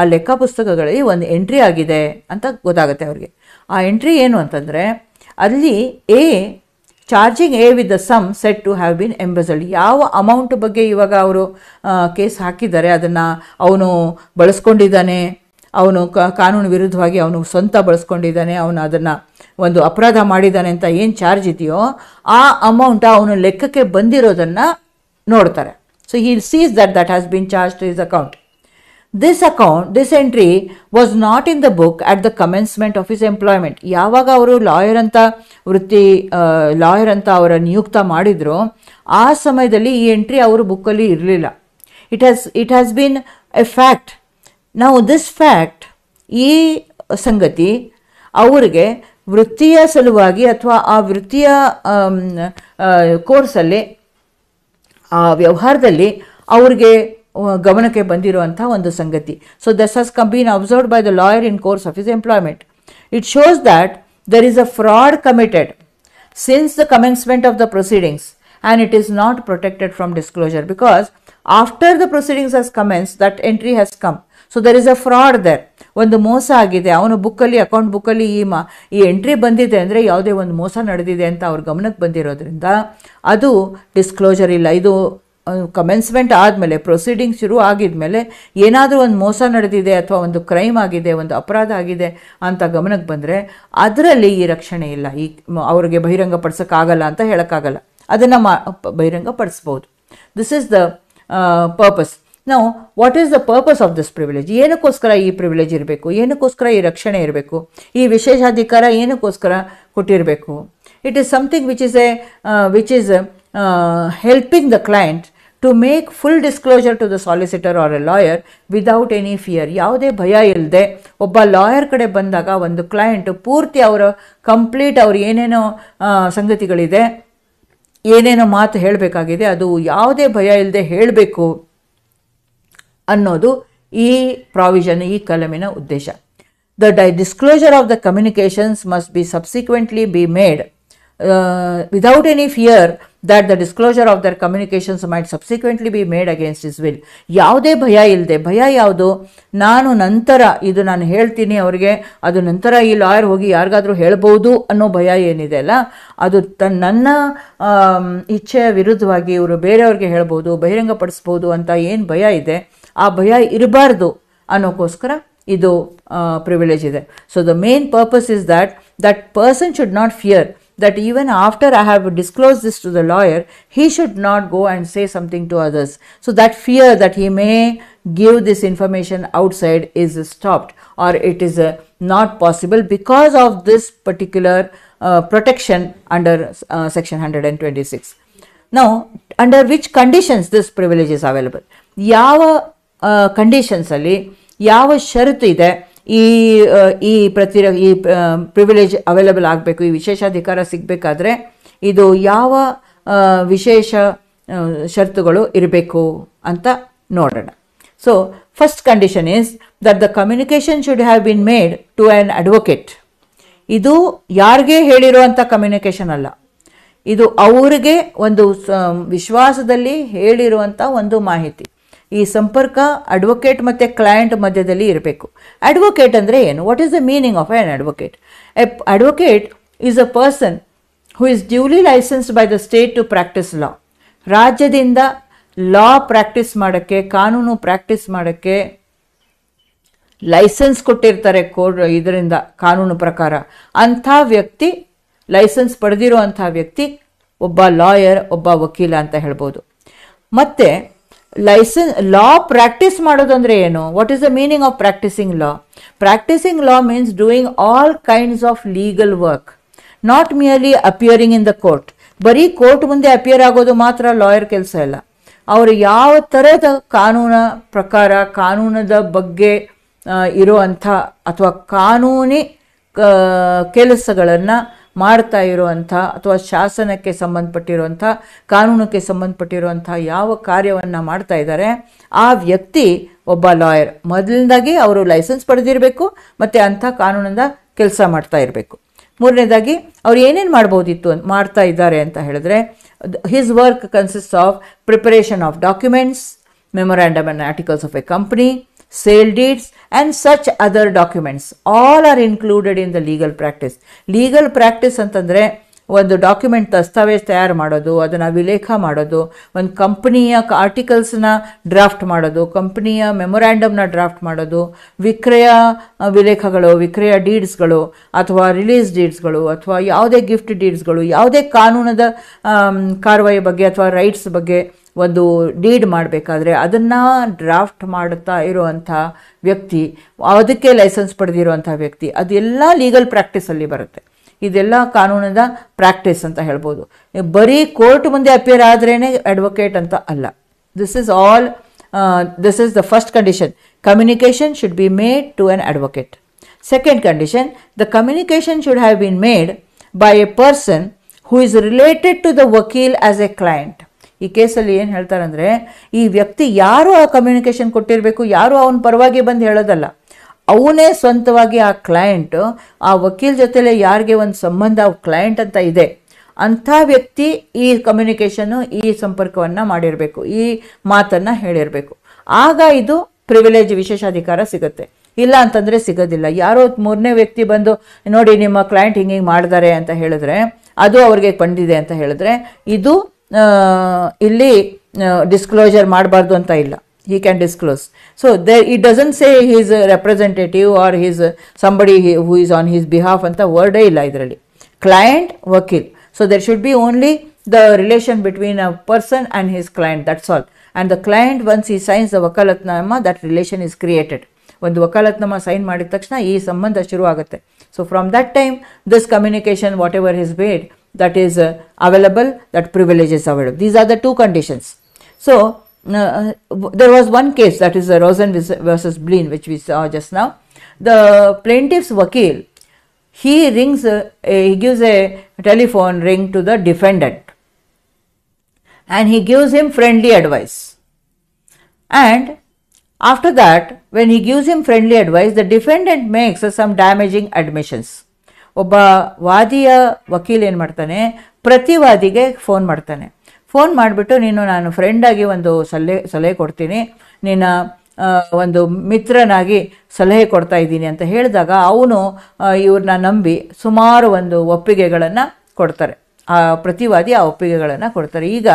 ಆ ಲೆಕ್ಕ ಪುಸ್ತಕಗಳಲ್ಲಿ ಒಂದು ಎಂಟ್ರಿ ಆಗಿದೆ ಅಂತ ಗೊತ್ತಾಗುತ್ತೆ ಅವ್ರಿಗೆ ಆ ಎಂಟ್ರಿ ಏನು ಅಂತಂದರೆ ಅಲ್ಲಿ A charging A with the sum set to have been embezzled ಯಾವ ಅಮೌಂಟ್ ಬಗ್ಗೆ ಇವಾಗ ಅವರು ಕೇಸ್ ಹಾಕಿದ್ದಾರೆ ಅದನ್ನು ಅವನು ಬಳಸ್ಕೊಂಡಿದ್ದಾನೆ ಅವನು ಕ ಕಾನೂನು ವಿರುದ್ಧವಾಗಿ ಅವನು ಸ್ವಂತ ಬಳಸ್ಕೊಂಡಿದ್ದಾನೆ ಅವನು ಅದನ್ನು ಒಂದು ಅಪರಾಧ ಮಾಡಿದ್ದಾನೆ ಅಂತ ಏನು ಚಾರ್ಜ್ ಇದೆಯೋ ಆ ಅಮೌಂಟ್ ಅವನು ಲೆಕ್ಕಕ್ಕೆ ಬಂದಿರೋದನ್ನು ನೋಡ್ತಾರೆ so he sees that that has been charge to his account this account this entry was not in the book at the commencement of his employment ಯಾವಾಗ ಅವರು ಲಾಯರ್ ಅಂತ ವೃತ್ತಿ ಲಾಯರ್ ಅಂತ ಅವರ ನಿಯುಕ್ತ ಮಾಡಿದ್ರು ಆ ಸಮಯದಲ್ಲಿ ಈ ಎಂಟ್ರಿ ಅವರು ಬುಕ್ಕಲ್ಲಿ ಇರಲಿಲ್ಲ it has it has been a fact ನಾವು ದಿಸ್ ಫ್ಯಾಕ್ಟ್ ಈ ಸಂಗತಿ ಅವರಿಗೆ ವೃತ್ತಿಯ ಸಲುವಾಗಿ ಅಥವಾ ಆ ವೃತ್ತಿಯ ಕೋರ್ಸಲ್ಲಿ ಆ ವ್ಯವಹಾರದಲ್ಲಿ ಅವರಿಗೆ ಗಮನಕ್ಕೆ ಬಂದಿರುವಂಥ ಒಂದು ಸಂಗತಿ so thus has come been observed by the lawyer in course of his employment it shows that there is a fraud committed since the commencement of the proceedings and it is not protected from disclosure because after the proceedings has commence that entry has come so there is a fraud there ಒಂದು ಮೋಸ ಆಗಿದೆ ಅವನು ಬುಕ್ಕಲ್ಲಿ account ಬುಕ್ಕಲ್ಲಿ ಈ ಮಾ ಈ entry ಬಂದಿದೆ ಅಂದರೆ ಯಾವುದೇ ಒಂದು ಮೋಸ ನಡೆದಿದೆ ಅಂತ ಅವ್ರ ಗಮನಕ್ಕೆ ಬಂದಿರೋದ್ರಿಂದ ಅದು ಡಿಸ್ಕ್ಲೋಜರ್ ಇಲ್ಲ ಇದು ಕಮೆನ್ಸ್ಮೆಂಟ್ ಆದಮೇಲೆ ಪ್ರೊಸೀಡಿಂಗ್ ಶುರು ಆಗಿದ್ಮೇಲೆ ಏನಾದರೂ ಒಂದು ಮೋಸ ನಡೆದಿದೆ ಅಥವಾ ಒಂದು ಕ್ರೈಮ್ ಆಗಿದೆ ಒಂದು ಅಪರಾಧ ಆಗಿದೆ ಅಂತ ಗಮನಕ್ಕೆ ಬಂದರೆ ಅದರಲ್ಲಿ ಈ ರಕ್ಷಣೆ ಇಲ್ಲ ಈ ಅವ್ರಿಗೆ ಬಹಿರಂಗಪಡಿಸೋಕ್ಕಾಗಲ್ಲ ಅಂತ ಹೇಳೋಕ್ಕಾಗಲ್ಲ ಅದನ್ನು ಮಾ ಬಹಿರಂಗಪಡಿಸ್ಬೋದು ದಿಸ್ ಇಸ್ ದ ಪರ್ಪಸ್ ನಾವು what is the purpose of this privilege ಏನಕ್ಕೋಸ್ಕರ ಈ ಪ್ರಿವಿಲೇಜ್ ಇರಬೇಕು ಏನಕ್ಕೋಸ್ಕರ ಈ ರಕ್ಷಣೆ ಇರಬೇಕು ಈ ವಿಶೇಷಾಧಿಕಾರ ಏನಕ್ಕೋಸ್ಕರ ಕೊಟ್ಟಿರಬೇಕು it is something which is a which is helping the client to make full disclosure to the solicitor or a lawyer without any fear ಯಾವುದೇ ಭಯ ಇಲ್ಲದೆ ಒಬ್ಬ ಲಾಯರ್ ಕಡೆ ಬಂದಾಗ ಒಂದು ಕ್ಲೈಂಟ್ ಪೂರ್ತಿ ಅವರ ಕಂಪ್ಲೀಟ್ ಅವ್ರ ಏನೇನೋ ಸಂಗತಿಗಳಿದೆ ಏನೇನೋ ಮಾತು ಹೇಳಬೇಕಾಗಿದೆ ಅದು ಯಾವುದೇ ಭಯ ಇಲ್ಲದೆ ಹೇಳಬೇಕು ಅನ್ನೋದು ಈ ಪ್ರಾವಿಷನ್ ಈ ಕಲಮಿನ ಉದ್ದೇಶ the die disclosure of the communications must be subsequently be made without any fear that the disclosure of their communications might subsequently be made against his will ಯಾವುದೇ ಭಯ ಇಲ್ಲದೆ ಭಯ ಯಾವುದು ನಾನು ನಂತರ ಇದು ನಾನು ಹೇಳ್ತೀನಿ ಅವರಿಗೆ ಅದು ನಂತರ ಈ ಲಾಯರ್ ಹೋಗಿ ಯಾರಿಗಾದರೂ ಹೇಳ್ಬೋದು ಅನ್ನೋ ಭಯ ಏನಿದೆ ಅಲ್ಲ ಅದು ತನ್ನ ನನ್ನ ಇಚ್ಛೆಯ ವಿರುದ್ಧವಾಗಿ ಇವರು ಬೇರೆಯವ್ರಿಗೆ ಹೇಳ್ಬೋದು ಬಹಿರಂಗಪಡಿಸ್ಬೋದು ಅಂತ ಏನು ಭಯ ಇದೆ ಆ ಭಯ ಇರಬಾರ್ದು ಅನ್ನೋಕ್ಕೋಸ್ಕರ ಇದು ಪ್ರಿವಿಲೇಜ್ ಇದೆ so the main purpose is that that person should not fear that even after I have disclosed this to the lawyer, he should not go and say something to others. So that fear that he may give this information outside is stopped or it is uh, not possible because of this particular uh, protection under uh, section 126. Now, under which conditions this privilege is available? ಯಾವ ಕಂಡೀಷನ್ಸಲ್ಲಿ ಯಾವ ಷರತ್ತು ಇದೆ ಈ ಈ ಪ್ರತಿರ ಈ privilege available ಆಗಬೇಕು ಈ ವಿಶೇಷಾಧಿಕಾರ ಸಿಗಬೇಕಾದ್ರೆ ಇದು ಯಾವ ವಿಶೇಷ ಷರತ್ತುಗಳು ಇರಬೇಕು ಅಂತ ನೋಡೋಣ so first condition is that the communication should have been made to an advocate ಇದು ಯಾರಿಗೆ ಹೇಳಿರುವಂಥ ಕಮ್ಯುನಿಕೇಷನ್ ಅಲ್ಲ ಇದು ಅವರಿಗೆ ಒಂದು ವಿಶ್ವಾಸದಲ್ಲಿ ಹೇಳಿರುವಂಥ ಒಂದು ಮಾಹಿತಿ ಈ ಸಂಪರ್ಕ ಅಡ್ವೊಕೇಟ್ ಮತ್ತು ಕ್ಲೈಂಟ್ ಮಧ್ಯದಲ್ಲಿ ಇರಬೇಕು ಅಡ್ವೊಕೇಟ್ ಅಂದರೆ ಏನು what is the meaning of an advocate a advocate is a person who is duly license by the state to practise law ರಾಜ್ಯದಿಂದ ಲಾ ಪ್ರಾಕ್ಟೀಸ್ ಮಾಡೋಕ್ಕೆ ಕಾನೂನು ಪ್ರಾಕ್ಟೀಸ್ ಮಾಡೋಕ್ಕೆ ಲೈಸೆನ್ಸ್ ಕೊಟ್ಟಿರ್ತಾರೆ ಕೋರ್ ಇದರಿಂದ ಕಾನೂನು ಪ್ರಕಾರ ಅಂಥ ವ್ಯಕ್ತಿ ಲೈಸೆನ್ಸ್ ಪಡೆದಿರೋ ಅಂಥ ವ್ಯಕ್ತಿ ಒಬ್ಬ ಲಾಯರ್ ಒಬ್ಬ ವಕೀಲ ಅಂತ ಹೇಳ್ಬೋದು ಮತ್ತು ಲೈಸೆನ್ ಲಾ ಪ್ರಾಕ್ಟೀಸ್ ಮಾಡೋದಂದ್ರೆ ಏನು what is the meaning of practising law practising law means doing all kinds of legal work not merely appearing in the court ಬರೀ ಕೋರ್ಟ್ ಮುಂದೆ ಅಪಿಯರ್ ಆಗೋದು ಮಾತ್ರ ಲಾಯರ್ ಕೆಲಸ ಇಲ್ಲ ಅವರು ಯಾವ ಥರದ ಕಾನೂನ ಪ್ರಕಾರ ಕಾನೂನದ ಬಗ್ಗೆ ಇರೋ ಅಂಥ ಅಥವಾ ಕಾನೂನಿ ಕೆಲಸಗಳನ್ನು ಮಾಡ್ತಾ ಇರುವಂಥ ಅಥವಾ ಶಾಸನಕ್ಕೆ ಸಂಬಂಧಪಟ್ಟಿರುವಂಥ ಕಾನೂನಕ್ಕೆ ಸಂಬಂಧಪಟ್ಟಿರುವಂಥ ಯಾವ ಕಾರ್ಯವನ್ನು ಮಾಡ್ತಾ ಇದ್ದಾರೆ ಆ ವ್ಯಕ್ತಿ ಒಬ್ಬ ಲಾಯರ್ ಮೊದಲನೇದಾಗಿ ಅವರು ಲೈಸೆನ್ಸ್ ಪಡೆದಿರಬೇಕು ಮತ್ತು ಅಂಥ ಕಾನೂನಿಂದ ಕೆಲಸ ಮಾಡ್ತಾ ಇರಬೇಕು ಮೂರನೇದಾಗಿ ಅವ್ರು ಏನೇನು ಮಾಡ್ಬೋದಿತ್ತು ಮಾಡ್ತಾ ಇದ್ದಾರೆ ಅಂತ ಹೇಳಿದ್ರೆ his work consist of preparation of documents memorandum and articles of a company sale deeds and such other documents. All are included in the legal practice. Legal practice ಅಂತಂದರೆ ಒಂದು ಡಾಕ್ಯುಮೆಂಟ್ ದಸ್ತಾವೇಜ್ ತಯಾರು ಮಾಡೋದು ಅದನ್ನು ವಿಲೇಖ ಮಾಡೋದು ಒಂದು ಕಂಪ್ನಿಯ ಆರ್ಟಿಕಲ್ಸ್ನ ಡ್ರಾಫ್ಟ್ ಮಾಡೋದು ಕಂಪ್ನಿಯ ಮೆಮೊರ್ಯಾಂಡಮ್ನ ಡ್ರಾಫ್ಟ್ ಮಾಡೋದು ವಿಕ್ರಯ ವಿಲೇಖಗಳು ವಿಕ್ರಯ ಡೀಡ್ಸ್ಗಳು ಅಥವಾ ರಿಲೀಸ್ ಡೀಡ್ಸ್ಗಳು ಅಥವಾ ಯಾವುದೇ ಗಿಫ್ಟ್ ಡೀಡ್ಸ್ಗಳು ಯಾವುದೇ ಕಾನೂನದ ಕಾರ್ವಾಯಿ ಬಗ್ಗೆ ಅಥವಾ ರೈಟ್ಸ್ ಬಗ್ಗೆ ಒಂದು ಡೀಡ್ ಮಾಡಬೇಕಾದ್ರೆ ಅದನ್ನು ಡ್ರಾಫ್ಟ್ ಮಾಡುತ್ತಾ ಇರುವಂಥ ವ್ಯಕ್ತಿ ಅದಕ್ಕೆ ಲೈಸೆನ್ಸ್ ಪಡೆದಿರುವಂಥ ವ್ಯಕ್ತಿ ಅದೆಲ್ಲ ಲೀಗಲ್ ಪ್ರಾಕ್ಟೀಸಲ್ಲಿ ಬರುತ್ತೆ ಇದೆಲ್ಲ ಕಾನೂನದ ಪ್ರಾಕ್ಟೀಸ್ ಅಂತ ಹೇಳ್ಬೋದು ಬರೀ ಕೋರ್ಟ್ ಮುಂದೆ ಅಪಿಯರ್ ಆದ್ರೇ ಅಡ್ವೊಕೇಟ್ ಅಂತ ಅಲ್ಲ this is all this is the first condition communication should be made to an advocate second condition the communication should have been made by a person who is related to the ವಕೀಲ್ as A client ಈ ಕೇಸಲ್ಲಿ ಏನು ಹೇಳ್ತಾರೆ ಈ ವ್ಯಕ್ತಿ ಯಾರು ಆ communication ಕೊಟ್ಟಿರಬೇಕು ಯಾರು ಅವನ ಪರವಾಗಿ ಬಂದು ಹೇಳೋದಲ್ಲ ಅವನೇ ಸ್ವಂತವಾಗಿ ಆ ಕ್ಲೈಂಟ್ ಆ ವಕೀಲ್ ಜೊತೆಲೇ ಯಾರಿಗೆ ಒಂದು ಸಂಬಂಧ ಕ್ಲೈಂಟ್ ಅಂತ ಇದೆ ಅಂಥ ವ್ಯಕ್ತಿ ಈ ಕಮ್ಯುನಿಕೇಷನ್ನು ಈ ಸಂಪರ್ಕವನ್ನು ಮಾಡಿರಬೇಕು ಈ ಮಾತನ್ನು ಹೇಳಿರಬೇಕು ಆಗ ಇದು ಪ್ರಿವಿಲೇಜ್ ವಿಶೇಷಾಧಿಕಾರ ಸಿಗುತ್ತೆ ಇಲ್ಲ ಅಂತಂದರೆ ಸಿಗೋದಿಲ್ಲ ಯಾರೋ ಮೂರನೇ ವ್ಯಕ್ತಿ ಬಂದು ನೋಡಿ ನಿಮ್ಮ ಕ್ಲೈಂಟ್ ಹಿಂಗೆ ಹಿಂಗೆ ಮಾಡಿದ್ದಾರೆ ಅಂತ ಹೇಳಿದ್ರೆ ಅದು ಅವ್ರಿಗೆ ಬಂದಿದೆ ಅಂತ ಹೇಳಿದ್ರೆ ಇದು ಇಲ್ಲಿ ಡಿಸ್ಕ್ಲೋಜರ್ ಮಾಡಬಾರ್ದು ಅಂತ ಇಲ್ಲ he can disclose so they he doesn't say he's representative or he's somebody who is on his behalf ಅಂತ ವರ್ಡೇ ಇಲ್ಲ ಇದರಲ್ಲಿ ಕ್ಲೈಂಟ್ ವಕೀಲ್ so there should be only the relation between a person and his client that's all and the client once he signs the ವಕಾಲತ್ನಮ್ಮ that relation is created ಒಂದು ವಕಾಲತ್ನಮ್ಮ sign ಮಾಡಿದ ತಕ್ಷಣ ಈ ಸಂಬಂಧ ಶುರುವಾಗುತ್ತೆ so from that time this communication what ever his bade that is uh, available, that privilege is available. These are the two conditions. So, uh, uh there was one case that is uh, Rosen versus Blin which we saw just now. The plaintiff's wakil, he rings, uh, he gives a telephone ring to the defendant and he gives him friendly advice. And after that, when he gives him friendly advice, the defendant makes some damaging admissions. ಒಬ್ಬ ವಾದಿಯ ವಕೀಲ ಏನು ಮಾಡ್ತಾನೆ ಪ್ರತಿವಾದಿಗೆ phone ಮಾಡ್ತಾನೆ phone ಮಾಡಿಬಿಟ್ಟು ನೀನು ನಾನು ಫ್ರೆಂಡಾಗಿ ಒಂದು ಸಲಹೆ ಸಲಹೆ ಕೊಡ್ತೀನಿ ನಿನ್ನ ಒಂದು ಮಿತ್ರನಾಗಿ ಸಲಹೆ ಕೊಡ್ತಾ ಇದ್ದೀನಿ ಅಂತ ಹೇಳಿದಾಗ ಅವನು ಇವ್ರನ್ನ ನಂಬಿ ಸುಮಾರು ಒಂದು ಒಪ್ಪಿಗೆಗಳನ್ನು ಕೊಡ್ತಾರೆ ಆ ಪ್ರತಿವಾದಿ ಆ ಒಪ್ಪಿಗೆಗಳನ್ನು ಕೊಡ್ತಾರೆ ಈಗ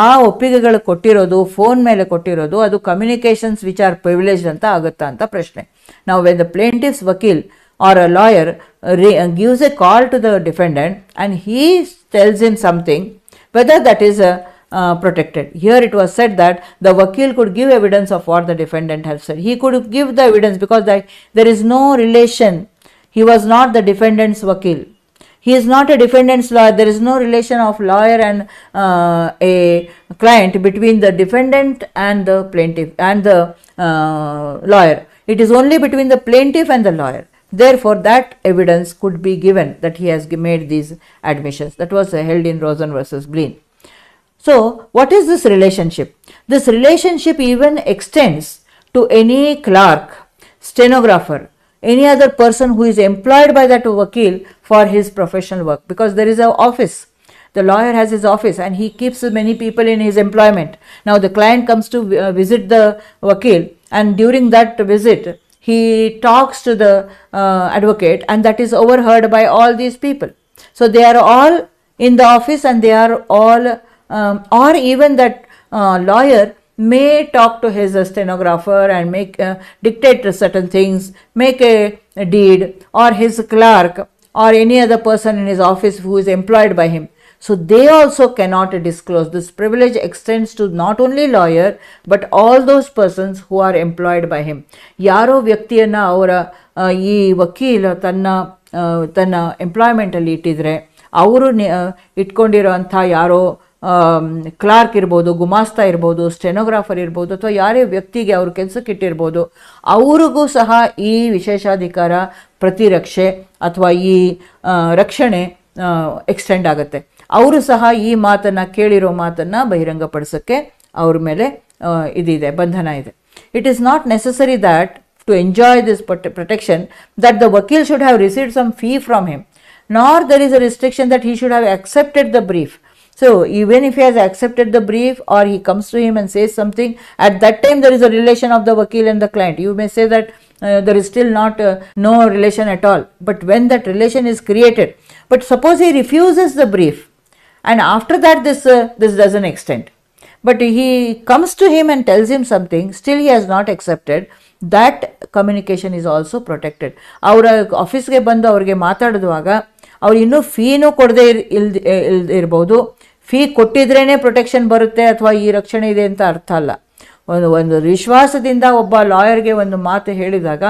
ಆ ಒಪ್ಪಿಗೆಗಳು ಕೊಟ್ಟಿರೋದು ಫೋನ್ ಮೇಲೆ ಕೊಟ್ಟಿರೋದು ಅದು ಕಮ್ಯುನಿಕೇಷನ್ಸ್ ವಿಚ್ ಆರ್ ಪ್ರಿವಿಲೇಜ್ ಅಂತ ಆಗುತ್ತಾ ಅಂತ ಪ್ರಶ್ನೆ ನಾವು ವೆನ್ ದ ಪ್ಲೇಂಟಿವ್ಸ್ ವಕೀಲ್ or a lawyer uh, uh, gives a call to the defendant and he tells him something, whether that is a uh, uh, protected. Here it was said that the vakil could give evidence of what the defendant had said. He could give the evidence because there is no relation. He was not the defendant's vakil. He is not a defendant's lawyer. There is no relation of lawyer and uh, a client between the defendant and the plaintiff and the uh, lawyer. It is only between the plaintiff and the lawyer. Therefore, that evidence could be given that he has made these admissions. That was uh, held in Rosen versus Blin. So, what is this relationship? This relationship even extends to any clerk, stenographer, any other person who is employed by that wakil for his professional work because there is an office. The lawyer has his office and he keeps many people in his employment. Now, the client comes to uh, visit the wakil and during that visit, he talks to the uh, advocate and that is overheard by all these people so they are all in the office and they are all um, or even that uh, lawyer may talk to his uh, stenographer and make uh, dictate certain things make a, a deed or his clerk or any other person in his office who is employed by him So they also cannot disclose. This privilege extends to not only lawyer but all those persons who are employed by him. ಯಾರೋ ವ್ಯಕ್ತಿಯನ್ನು ಅವರ ಈ ವಕೀಲ ತನ್ನ ತನ್ನ ಎಂಪ್ಲಾಯ್ಮೆಂಟಲ್ಲಿ ಇಟ್ಟಿದರೆ ಅವರು ಇಟ್ಕೊಂಡಿರೋ ಅಂಥ ಯಾರೋ ಕ್ಲಾರ್ಕ್ ಇರ್ಬೋದು ಗುಮಾಸ್ತಾ ಇರ್ಬೋದು ಸ್ಟೆನೋಗ್ರಾಫರ್ ಇರ್ಬೋದು ಅಥವಾ ಯಾರೇ ವ್ಯಕ್ತಿಗೆ ಅವರು ಕೆಲಸಕ್ಕೆ ಇಟ್ಟಿರ್ಬೋದು ಅವ್ರಿಗೂ ಸಹ ಈ ವಿಶೇಷಾಧಿಕಾರ ಪ್ರತಿರಕ್ಷೆ ಅಥವಾ ಈ ರಕ್ಷಣೆ ಎಕ್ಸ್ಟೆಂಡ್ ಆಗುತ್ತೆ ಅವರು ಸಹ ಈ ಮಾತನ್ನು ಕೇಳಿರೋ ಮಾತನ್ನು ಬಹಿರಂಗಪಡಿಸೋಕ್ಕೆ ಅವ್ರ ಮೇಲೆ ಇದಿದೆ ಬಂಧನ ಇದೆ it is not necessary that to enjoy this protection that the ವಕೀಲ್ should have received some fee from him nor there is a restriction that he should have accepted the brief so even if he has accepted the brief or he comes to him and says something at that time there is a relation of the ವಕೀಲ್ and the client you may say that there is still not no relation at all but when that relation is created but suppose he refuses the brief and after that this this does an extend but he comes to him and tells him something still he has not accepted that communication is also protected ಅವರ ಆಫೀಸ್ಗೆ ಬಂದು ಅವ್ರಿಗೆ ಮಾತಾಡಿದುವಾಗ ಅವ್ರು ಇನ್ನೂ ಫೀನೂ ಕೊಡದೆ ಇಲ್ ಇಲ್ ಇಲ್ದಿರ್ಬೋದು fee ಕೊಟ್ಟಿದ್ರೇ protection ಬರುತ್ತೆ ಅಥವಾ ಈ ರಕ್ಷಣೆ ಇದೆ ಅಂತ ಅರ್ಥ ಅಲ್ಲ ಒಂದು ಒಂದು ವಿಶ್ವಾಸದಿಂದ ಒಬ್ಬ ಲಾಯರ್ಗೆ ಒಂದು ಮಾತು ಹೇಳಿದಾಗ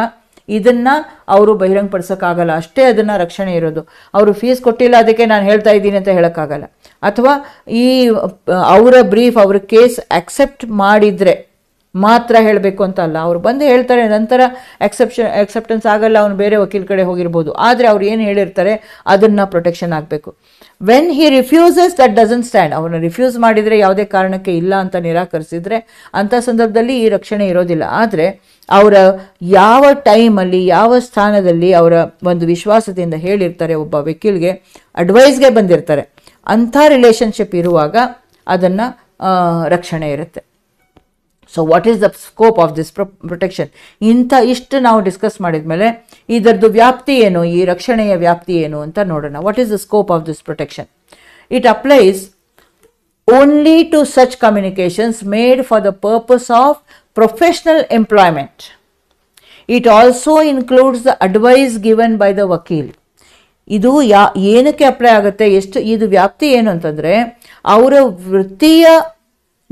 ಇದನ್ನು ಅವರು ಬಹಿರಂಗಪಡಿಸೋಕ್ಕಾಗಲ್ಲ ಅಷ್ಟೇ ಅದನ್ನು ರಕ್ಷಣೆ ಇರೋದು ಅವರು ಫೀಸ್ ಕೊಟ್ಟಿಲ್ಲ ಅದಕ್ಕೆ ನಾನು ಹೇಳ್ತಾ ಇದ್ದೀನಿ ಅಂತ ಹೇಳೋಕ್ಕಾಗಲ್ಲ ಅಥವಾ ಈ ಅವರ ಬ್ರೀಫ್ ಅವರ ಕೇಸ್ ಆಕ್ಸೆಪ್ಟ್ ಮಾಡಿದರೆ ಮಾತ್ರ ಹೇಳಬೇಕು ಅಂತ ಅಲ್ಲ ಅವರು ಬಂದು ಹೇಳ್ತಾರೆ ನಂತರ ಎಕ್ಸೆಪ್ಷನ್ ಎಕ್ಸೆಪ್ಟೆನ್ಸ್ ಆಗಲ್ಲ ಅವ್ನು ಬೇರೆ ವಕೀಲ ಕಡೆ ಹೋಗಿರ್ಬೋದು ಆದರೆ ಅವ್ರು ಏನು ಹೇಳಿರ್ತಾರೆ ಅದನ್ನು ಪ್ರೊಟೆಕ್ಷನ್ ಆಗಬೇಕು when he refuses that doesn't stand ಅವನು ರಿಫ್ಯೂಸ್ ಮಾಡಿದರೆ ಯಾವುದೇ ಕಾರಣಕ್ಕೆ ಇಲ್ಲ ಅಂತ ನಿರಾಕರಿಸಿದರೆ ಅಂಥ ಸಂದರ್ಭದಲ್ಲಿ ಈ ರಕ್ಷಣೆ ಇರೋದಿಲ್ಲ ಆದರೆ ಅವರ ಯಾವ ಟೈಮಲ್ಲಿ ಯಾವ ಸ್ಥಾನದಲ್ಲಿ ಅವರ ಒಂದು ವಿಶ್ವಾಸದಿಂದ ಹೇಳಿರ್ತಾರೆ ಒಬ್ಬ ವಕೀಲ್ಗೆ ಅಡ್ವೈಸ್ಗೆ ಬಂದಿರ್ತಾರೆ ಅಂಥ ರಿಲೇಷನ್ಶಿಪ್ ಇರುವಾಗ ಅದನ್ನು ರಕ್ಷಣೆ ಇರುತ್ತೆ so what is the scope of this pro protection ಇಂಥ ಇಷ್ಟು ನಾವು ಡಿಸ್ಕಸ್ ಮಾಡಿದ ಮೇಲೆ ಇದರದ್ದು ವ್ಯಾಪ್ತಿ ಏನು ಈ ರಕ್ಷಣೆಯ ವ್ಯಾಪ್ತಿ ಏನು ಅಂತ ನೋಡೋಣ what is the scope of this protection it applies only to such communications made for the purpose of professional employment it also includes the advice given by the ವಕೀಲ್ ಇದು ಯಾ ಏನಕ್ಕೆ ಅಪ್ಲೈ ಆಗುತ್ತೆ ಎಷ್ಟು ಇದು ವ್ಯಾಪ್ತಿ ಏನು ಅಂತಂದರೆ ಅವರ ವೃತ್ತಿಯ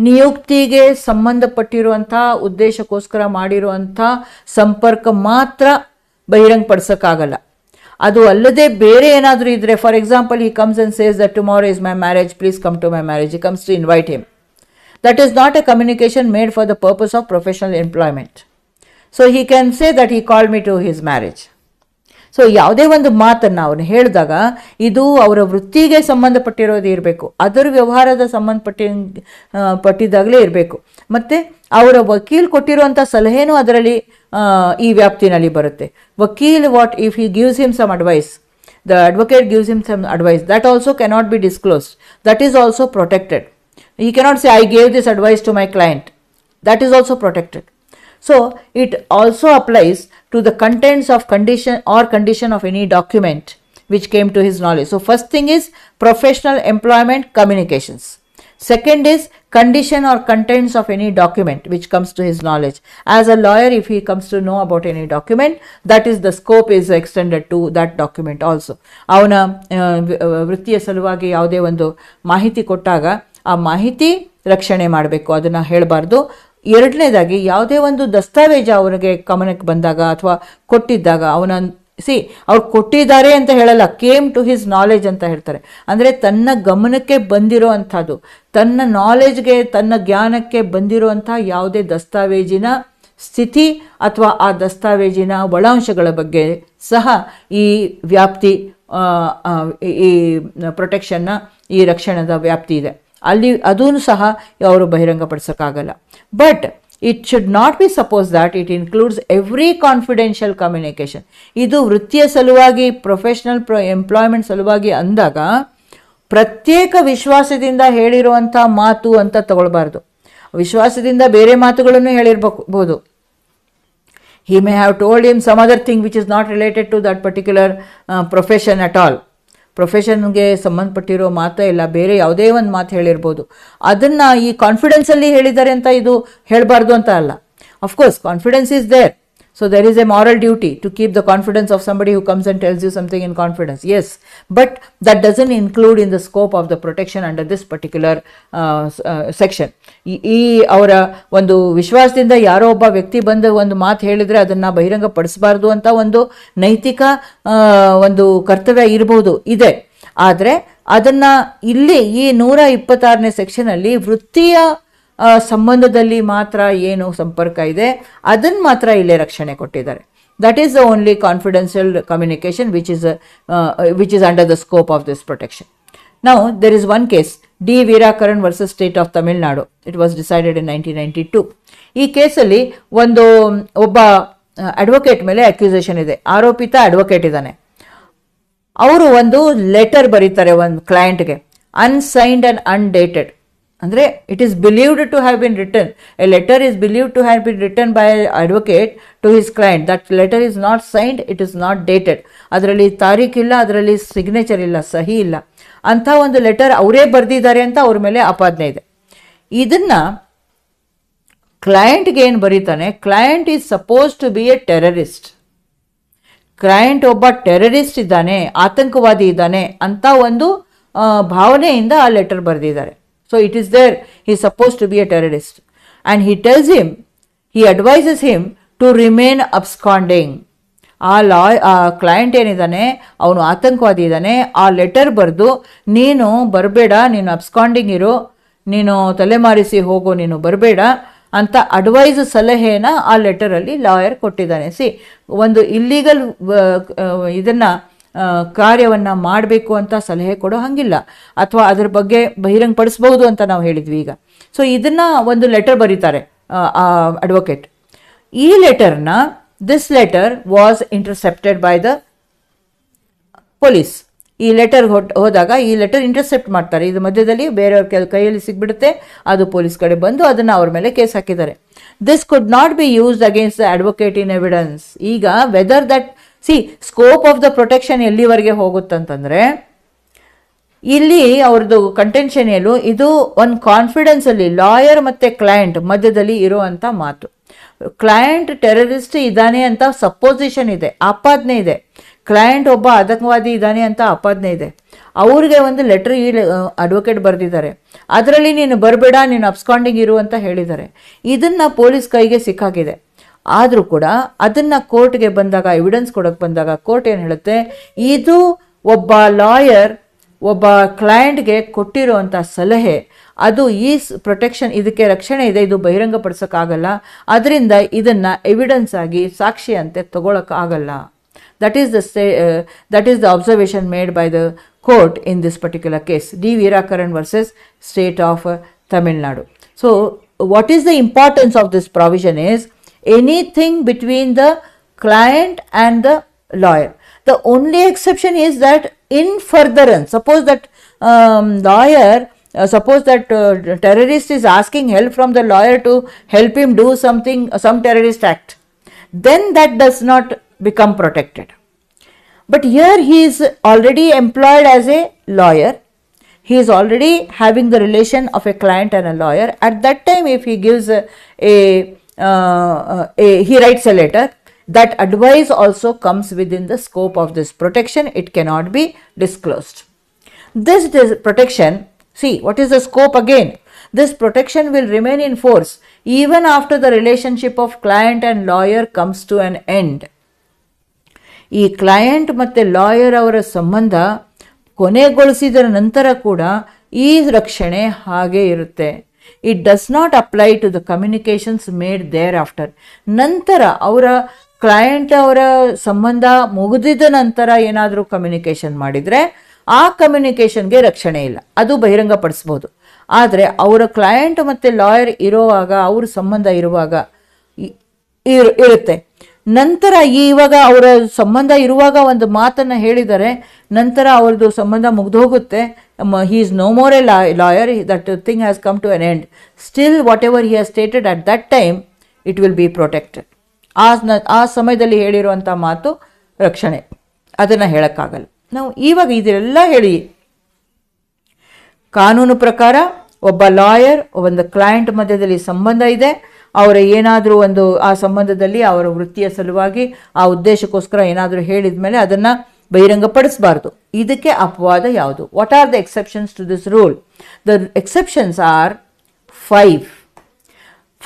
नियुक्ति के संबंधपट उद्देशकोस्कर संपर्क मात्र बहिंग पड़सक अदूल बेरे and for example he comes and says that tomorrow is my marriage please come to my marriage he comes to invite him that is not a communication made for the purpose of professional employment so he can say that he call me to his marriage so ಯಾವುದೇ ಒಂದು ಮಾತನ್ನು ಅವನು ಹೇಳಿದಾಗ ಇದು ಅವರ ವೃತ್ತಿಗೆ ಸಂಬಂಧಪಟ್ಟಿರೋದು ಇರಬೇಕು ಅದರ ವ್ಯವಹಾರದ ಸಂಬಂಧಪಟ್ಟಿ ಪಟ್ಟಿದ್ದಾಗಲೇ ಇರಬೇಕು ಮತ್ತು ಅವರ ವಕೀಲ್ ಕೊಟ್ಟಿರುವಂಥ ಸಲಹೆನೂ ಅದರಲ್ಲಿ ಈ ವ್ಯಾಪ್ತಿನಲ್ಲಿ ಬರುತ್ತೆ ವಕೀಲ್ what if he gives him some advice the advocate gives him some advice that also cannot be disclosed that is also protected he cannot say I gave this advice to my client that is also protected so it also applies to the contents of condition or condition of any document which came to his knowledge. So, first thing is professional employment communications. Second is condition or contents of any document which comes to his knowledge. As a lawyer, if he comes to know about any document, that is the scope is extended to that document also. ಅವನ ವೃತ್ತಿಯ ಸಲುವಾಗಿ ಯಾವುದೇ ಒಂದು ಮಾಹಿತಿ ಕೊಟ್ಟಾಗ ಆ ಮಾಹಿತಿ ರಕ್ಷಣೆ ಮಾಡಬೇಕು ಅದನ್ನು ಹೇಳಬಾರ್ದು ಎರಡನೇದಾಗಿ ಯಾವುದೇ ಒಂದು ದಸ್ತಾವೇಜು ಅವನಿಗೆ ಗಮನಕ್ಕೆ ಬಂದಾಗ ಅಥವಾ ಕೊಟ್ಟಿದ್ದಾಗ ಅವನ ಸಿ ಅವ್ರು ಕೊಟ್ಟಿದ್ದಾರೆ ಅಂತ ಹೇಳಲ್ಲ ಕೇಮ್ ಟು ಹಿಸ್ ನಾಲೆಜ್ ಅಂತ ಹೇಳ್ತಾರೆ ಅಂದರೆ ತನ್ನ ಗಮನಕ್ಕೆ ಬಂದಿರೋ ಅಂಥದ್ದು ತನ್ನ ನಾಲೆಜ್ಗೆ ತನ್ನ ಜ್ಞಾನಕ್ಕೆ ಬಂದಿರುವಂಥ ಯಾವುದೇ ದಸ್ತಾವೇಜಿನ ಸ್ಥಿತಿ ಅಥವಾ ಆ ದಸ್ತಾವೇಜಿನ ಒಳಾಂಶಗಳ ಬಗ್ಗೆ ಸಹ ಈ ವ್ಯಾಪ್ತಿ ಈ ಪ್ರೊಟೆಕ್ಷನ್ನ ಈ ರಕ್ಷಣದ ವ್ಯಾಪ್ತಿ ಇದೆ ಅಲ್ಲಿ ಅದೂ ಸಹ ಅವರು ಬಹಿರಂಗಪಡಿಸೋಕ್ಕಾಗಲ್ಲ but it should not be suppose that it includes every confidential communication ಇದು ವೃತ್ತಿಯ ಸಲುವಾಗಿ ಪ್ರೊಫೆಷ್ನಲ್ ಪ್ರೊ ಎಂಪ್ಲಾಯ್ಮೆಂಟ್ ಸಲುವಾಗಿ ಅಂದಾಗ ಪ್ರತ್ಯೇಕ ವಿಶ್ವಾಸದಿಂದ ಹೇಳಿರುವಂಥ ಮಾತು ಅಂತ ತಗೊಳ್ಬಾರ್ದು ವಿಶ್ವಾಸದಿಂದ ಬೇರೆ ಮಾತುಗಳನ್ನು ಹೇಳಿರ್ಬಹುದು he may have told him some other thing which is not related to that particular profession at all ಪ್ರೊಫೆಷನ್ಗೆ ಸಂಬಂಧಪಟ್ಟಿರೋ ಮಾತೇ ಇಲ್ಲ ಬೇರೆ ಯಾವುದೇ ಒಂದು ಮಾತು ಹೇಳಿರ್ಬೋದು ಅದನ್ನು ಈ ಕಾನ್ಫಿಡೆನ್ಸಲ್ಲಿ ಹೇಳಿದ್ದಾರೆ ಅಂತ ಇದು ಹೇಳಬಾರ್ದು ಅಂತ ಅಲ್ಲ of course confidence is there So there is a moral duty to keep the confidence of somebody who comes and tells you something in confidence. Yes, but that doesn't include in the scope of the protection under this particular uh, uh, section. ಈ ಅವರ ಒಂದು ವಿಶ್ವಾಸದಿಂದ ಯಾರೋ ಒಬ್ಬ ವ್ಯಕ್ತಿ ಬಂದು ಒಂದು ಮಾತು ಹೇಳಿದರೆ ಅದನ್ನು ಬಹಿರಂಗ ಪಡಿಸಬಾರ್ದು ಅಂತ ಒಂದು ನೈತಿಕ ಒಂದು ಕರ್ತವ್ಯ ಇರಬಹುದು ಇದೆ ಆದರೆ ಅದನ್ನು ಇಲ್ಲಿ ಈ ನೂರ ಇಪ್ಪತ್ತಾರನೇ ಸೆಕ್ಷನಲ್ಲಿ ವೃತ್ತಿಯ ಸಂಬಂಧದಲ್ಲಿ ಮಾತ್ರ ಏನು ಸಂಪರ್ಕ ಇದೆ ಅದನ್ನು ಮಾತ್ರ ಇಲ್ಲೇ ರಕ್ಷಣೆ ಕೊಟ್ಟಿದ್ದಾರೆ that is the only confidential communication which is which is under the scope of this protection ನಾವು there is one case D Veerakaran versus State of Tamil Nadu it was decided in nineteen ninety two ಈ ಕೇಸಲ್ಲಿ ಒಂದು ಒಬ್ಬ advocate ಮೇಲೆ accusation ಇದೆ ಆರೋಪಿತ advocate ಇದ್ದಾನೆ ಅವರು ಒಂದು ಲೆಟರ್ ಬರೀತಾರೆ ಒಂದು ಕ್ಲೈಂಟ್ಗೆ ಅನ್ಸೈನ್ಡ್ ಆ್ಯಂಡ್ ಅನ್ಡೇಟೆಡ್ ಅಂದರೆ it is believed to have been return a letter is believed to have been return by advocate to his client that letter is not signed it is not dated ಅದರಲ್ಲಿ ಇಲ್ಲ ಅದರಲ್ಲಿ signature ಇಲ್ಲ ಸಹಿ ಇಲ್ಲ ಅಂಥ ಒಂದು letter ಅವರೇ ಬರೆದಿದ್ದಾರೆ ಅಂತ ಅವ್ರ ಮೇಲೆ ಅಪಾದನೆ ಇದೆ ಇದನ್ನು ಕ್ಲಯಂಟ್ಗೆ ಏನು ಬರೀತಾನೆ client is suppose to be a terrorist client ಒಬ್ಬ ಟೆರರಿಸ್ಟ್ ಇದ್ದಾನೆ ಆತಂಕವಾದಿ ಇದ್ದಾನೆ ಅಂತ ಒಂದು ಭಾವನೆಯಿಂದ ಆ ಲೆಟರ್ ಬರೆದಿದ್ದಾರೆ So it is there, he is supposed to be a terrorist. And he tells him, he advises him to remain absconding. ಆ ಲಾಯ್ ಆ ಕ್ಲೈಂಟ್ ಏನಿದ್ದಾನೆ ಅವನು ಆತಂಕವಾದಿ ಇದ್ದಾನೆ ಆ ಲೆಟರ್ ಬರೆದು ನೀನು ಬರಬೇಡ ನೀನು ಅಬ್ಸ್ಕಾಂಡಿಂಗ್ ಇರು ನೀನು ತಲೆಮಾರಿಸಿ ಹೋಗು ನೀನು ಬರಬೇಡ ಅಂತ ಅಡ್ವೈಸ್ ಸಲಹೆನ ಆ ಲೆಟರಲ್ಲಿ ಲಾಯರ್ ಕೊಟ್ಟಿದ್ದಾನೆ ಸಿ ಒಂದು ಇಲ್ಲೀಗಲ್ ಇದನ್ನು ಕಾರ್ಯವನ್ನು ಮಾಡಬೇಕು ಅಂತ ಸಲಹೆ ಕೊಡೋ ಹಾಗಿಲ್ಲ ಅಥವಾ ಅದರ ಬಗ್ಗೆ ಬಹಿರಂಗಪಡಿಸಬಹುದು ಅಂತ ನಾವು ಹೇಳಿದ್ವಿ ಈಗ ಸೊ ಇದನ್ನು ಒಂದು ಲೆಟರ್ ಬರೀತಾರೆ ಅಡ್ವೊಕೇಟ್ ಈ ಲೆಟರ್ನ this letter was intercepted by the police ಈ ಲೆಟರ್ ಹೊಟ್ ಹೋದಾಗ ಈ ಲೆಟರ್ ಇಂಟರ್ಸೆಪ್ಟ್ ಮಾಡ್ತಾರೆ ಇದು ಮಧ್ಯದಲ್ಲಿ ಬೇರೆಯವ್ರ ಕೆಲ ಕೈಯಲ್ಲಿ ಸಿಗ್ಬಿಡುತ್ತೆ ಅದು ಪೊಲೀಸ್ ಕಡೆ ಬಂದು ಅದನ್ನು ಅವ್ರ ಮೇಲೆ ಕೇಸ್ ಹಾಕಿದ್ದಾರೆ this could not be used against the advocate in evidence ಈಗ whether that see scope of the protection ಎಲ್ಲಿವರೆಗೆ ಹೋಗುತ್ತಂತಂದರೆ ಇಲ್ಲಿ ಅವ್ರದ್ದು ಕಂಟೆನ್ಷನ್ ಏನು ಇದು ಒಂದು ಕಾನ್ಫಿಡೆನ್ಸಲ್ಲಿ ಲಾಯರ್ ಮತ್ತು ಕ್ಲೈಂಟ್ ಮಧ್ಯದಲ್ಲಿ ಇರುವಂಥ ಮಾತು ಕ್ಲೈಂಟ್ ಟೆರರಿಸ್ಟ್ ಇದ್ದಾನೆ ಅಂತ ಸಪೋಸಿಷನ್ ಇದೆ ಆಪಾದನೆ ಇದೆ ಕ್ಲೈಂಟ್ ಒಬ್ಬ ಆತಂಕವಾದಿ ಇದ್ದಾನೆ ಅಂತ ಆಪಾದನೆ ಇದೆ ಅವ್ರಿಗೆ ಒಂದು ಲೆಟರ್ ಈ ಅಡ್ವೊಕೇಟ್ ಬರೆದಿದ್ದಾರೆ ಅದರಲ್ಲಿ ನೀನು ಬರಬೇಡ ನೀನು ಅಬ್ಸ್ಕಾಂಡಿಂಗ್ ಇರು ಅಂತ ಹೇಳಿದ್ದಾರೆ ಇದನ್ನು ಪೊಲೀಸ್ ಕೈಗೆ ಸಿಕ್ಕಾಗಿದೆ ಆದರೂ ಕೂಡ ಅದನ್ನು ಕೋರ್ಟ್ಗೆ ಬಂದಾಗ ಎವಿಡೆನ್ಸ್ ಕೊಡೋಕ್ಕೆ ಬಂದಾಗ ಕೋರ್ಟ್ ಏನು ಹೇಳುತ್ತೆ ಇದು ಒಬ್ಬ ಲಾಯರ್ ಒಬ್ಬ ಕ್ಲೈಂಟ್ಗೆ ಕೊಟ್ಟಿರುವಂಥ ಸಲಹೆ ಅದು ಈ ಪ್ರೊಟೆಕ್ಷನ್ ಇದಕ್ಕೆ ರಕ್ಷಣೆ ಇದೆ ಇದು ಬಹಿರಂಗಪಡಿಸೋಕ್ಕಾಗಲ್ಲ ಅದರಿಂದ ಇದನ್ನು ಎವಿಡೆನ್ಸ್ ಆಗಿ ಸಾಕ್ಷಿಯಂತೆ ತಗೊಳಕ್ಕಾಗಲ್ಲ that is the stay that is the observation made by the court in this particular case D Veerakaran versus State of Tamil Nadu so what is the importance of this provision is anything between the client and the lawyer. The only exception is that in furtherance, suppose that um, lawyer uh, suppose that uh, terrorist is asking help from the lawyer to help him do something uh, some terrorist act then that does not become protected but here he is already employed as a lawyer he is already having the relation of a client and a lawyer at that time if he gives a, a uh, uh he writes a letter that advice also comes within the scope of this protection. It cannot be disclosed. This, this protection, see what is the scope again? This protection will remain in force even after the relationship of client and lawyer comes to an end. ಈ client ಮತ್ತು lawyer ಅವರ ಸಂಬಂಧ ಕೊನೆಗೊಳಿಸಿದ ನಂತರ ಕೂಡ ಈ ರಕ್ಷಣೆ ಹಾಗೆ ಇರುತ್ತೆ it does not apply to the communications made thereafter ನಂತರ ಅವರ ಕ್ಲಯಂಟ್ ಅವರ ಸಂಬಂಧ ಮುಗಿದಿದ ನಂತರ ಏನಾದರೂ ಕಮ್ಯುನಿಕೇಷನ್ ಮಾಡಿದರೆ ಆ ಕಮ್ಯುನಿಕೇಷನ್ಗೆ ರಕ್ಷಣೆ ಇಲ್ಲ ಅದು ಬಹಿರಂಗಪಡಿಸ್ಬೋದು ಆದರೆ ಅವರ ಕ್ಲೈಂಟ್ ಮತ್ತು ಲಾಯರ್ ಇರುವಾಗ ಅವ್ರ ಸಂಬಂಧ ಇರುವಾಗ ಇರುತ್ತೆ ನಂತರ ಇವಾಗ ಅವರ ಸಂಬಂಧ ಇರುವಾಗ ಒಂದು ಮಾತನ್ನು ಹೇಳಿದರೆ ನಂತರ ಅವ್ರದ್ದು ಸಂಬಂಧ ಹೋಗುತ್ತೆ he is no more a law lawyer that thing has come to an end still whatever he has stated at that time it will be protected ಆ ಆ ಸಮಯದಲ್ಲಿ ಹೇಳಿರುವಂಥ ಮಾತು ರಕ್ಷಣೆ ಅದನ್ನು ಹೇಳೋಕ್ಕಾಗಲ್ಲ ನಾವು ಇವಾಗ ಇದೆಲ್ಲ ಹೇಳಿ ಕಾನೂನು ಪ್ರಕಾರ ಒಬ್ಬ ಲಾಯರ್ ಒಂದು ಕ್ಲೈಂಟ್ ಮಧ್ಯದಲ್ಲಿ ಸಂಬಂಧ ಇದೆ ಅವರ ಏನಾದರೂ ಒಂದು ಆ ಸಂಬಂಧದಲ್ಲಿ ಅವರ ವೃತ್ತಿಯ ಸಲುವಾಗಿ ಆ ಉದ್ದೇಶಕ್ಕೋಸ್ಕರ ಏನಾದರೂ ಹೇಳಿದ ಮೇಲೆ ಅದನ್ನು ಬಹಿರಂಗಪಡಿಸಬಾರ್ದು ಇದಕ್ಕೆ ಅಪವಾದ ಯಾವುದು what are the exceptions to this rule the exceptions are five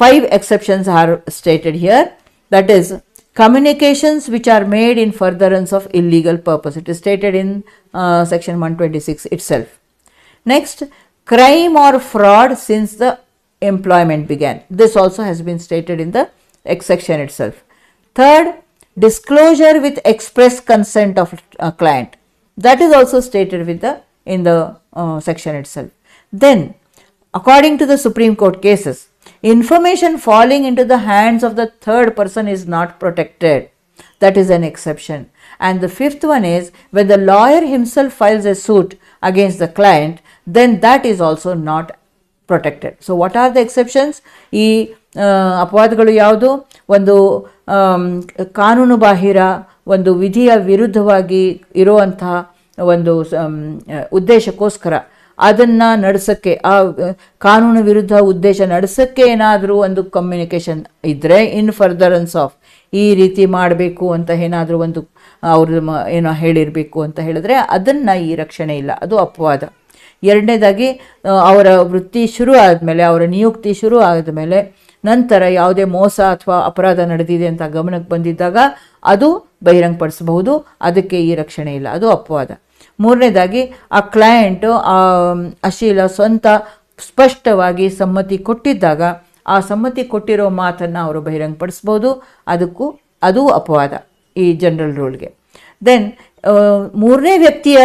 five exceptions are stated here that is communications communications which are made in furtherance of illegal purpose. It is stated in uh, section 126 itself. Next crime or fraud since the employment began. This also has been stated in the X section itself. Third, disclosure with express consent of a client. That is also stated with the in the uh, section itself. Then, according to the Supreme Court cases, information falling into the hands of the third person is not protected. That is an exception. And the fifth one is when the lawyer himself files a suit against the client, then that is also not protected so what are the exceptions ಈ ಅಪವಾದಗಳು ಯಾವುದು ಒಂದು ಕಾನೂನು ಬಾಹಿರ ಒಂದು ವಿಧಿಯ ವಿರುದ್ಧವಾಗಿ ಇರುವಂತಹ ಒಂದು ಉದ್ದೇಶಕ್ಕೋಸ್ಕರ ಅದನ್ನು ನಡೆಸೋಕ್ಕೆ ಆ ಕಾನೂನು ವಿರುದ್ಧ ಉದ್ದೇಶ ನಡೆಸೋಕ್ಕೆ ಏನಾದರೂ ಒಂದು ಕಮ್ಯುನಿಕೇಷನ್ ಇದ್ದರೆ ಇನ್ ಫರ್ದರೆನ್ಸ್ ಆಫ್ ಈ ರೀತಿ ಮಾಡಬೇಕು ಅಂತ ಏನಾದರೂ ಒಂದು ಅವ್ರ ಏನೋ ಹೇಳಿರಬೇಕು ಅಂತ ಹೇಳಿದ್ರೆ ಅದನ್ನು ಈ ರಕ್ಷಣೆ ಇಲ್ಲ ಅದು ಅಪವಾದ ಎರಡನೇದಾಗಿ ಅವರ ವೃತ್ತಿ ಶುರು ಆದಮೇಲೆ ಅವರ ನಿಯುಕ್ತಿ ಶುರು ಆದಮೇಲೆ ನಂತರ ಯಾವುದೇ ಮೋಸ ಅಥವಾ ಅಪರಾಧ ನಡೆದಿದೆ ಅಂತ ಗಮನಕ್ಕೆ ಬಂದಿದ್ದಾಗ ಅದು ಬಹಿರಂಗಪಡಿಸಬಹುದು ಅದಕ್ಕೆ ಈ ರಕ್ಷಣೆ ಇಲ್ಲ ಅದು ಅಪವಾದ ಮೂರನೇದಾಗಿ ಆ ಆ ಅಶೀಲ ಸ್ವಂತ ಸ್ಪಷ್ಟವಾಗಿ ಸಮ್ಮತಿ ಕೊಟ್ಟಿದ್ದಾಗ ಆ ಸಮ್ಮತಿ ಕೊಟ್ಟಿರೋ ಮಾತನ್ನು ಅವರು ಬಹಿರಂಗಪಡಿಸ್ಬೋದು ಅದಕ್ಕೂ ಅದು ಅಪವಾದ ಈ ಜನರಲ್ ರೂಲ್ಗೆ ದೆನ್ ಮೂರನೇ ವ್ಯಕ್ತಿಯ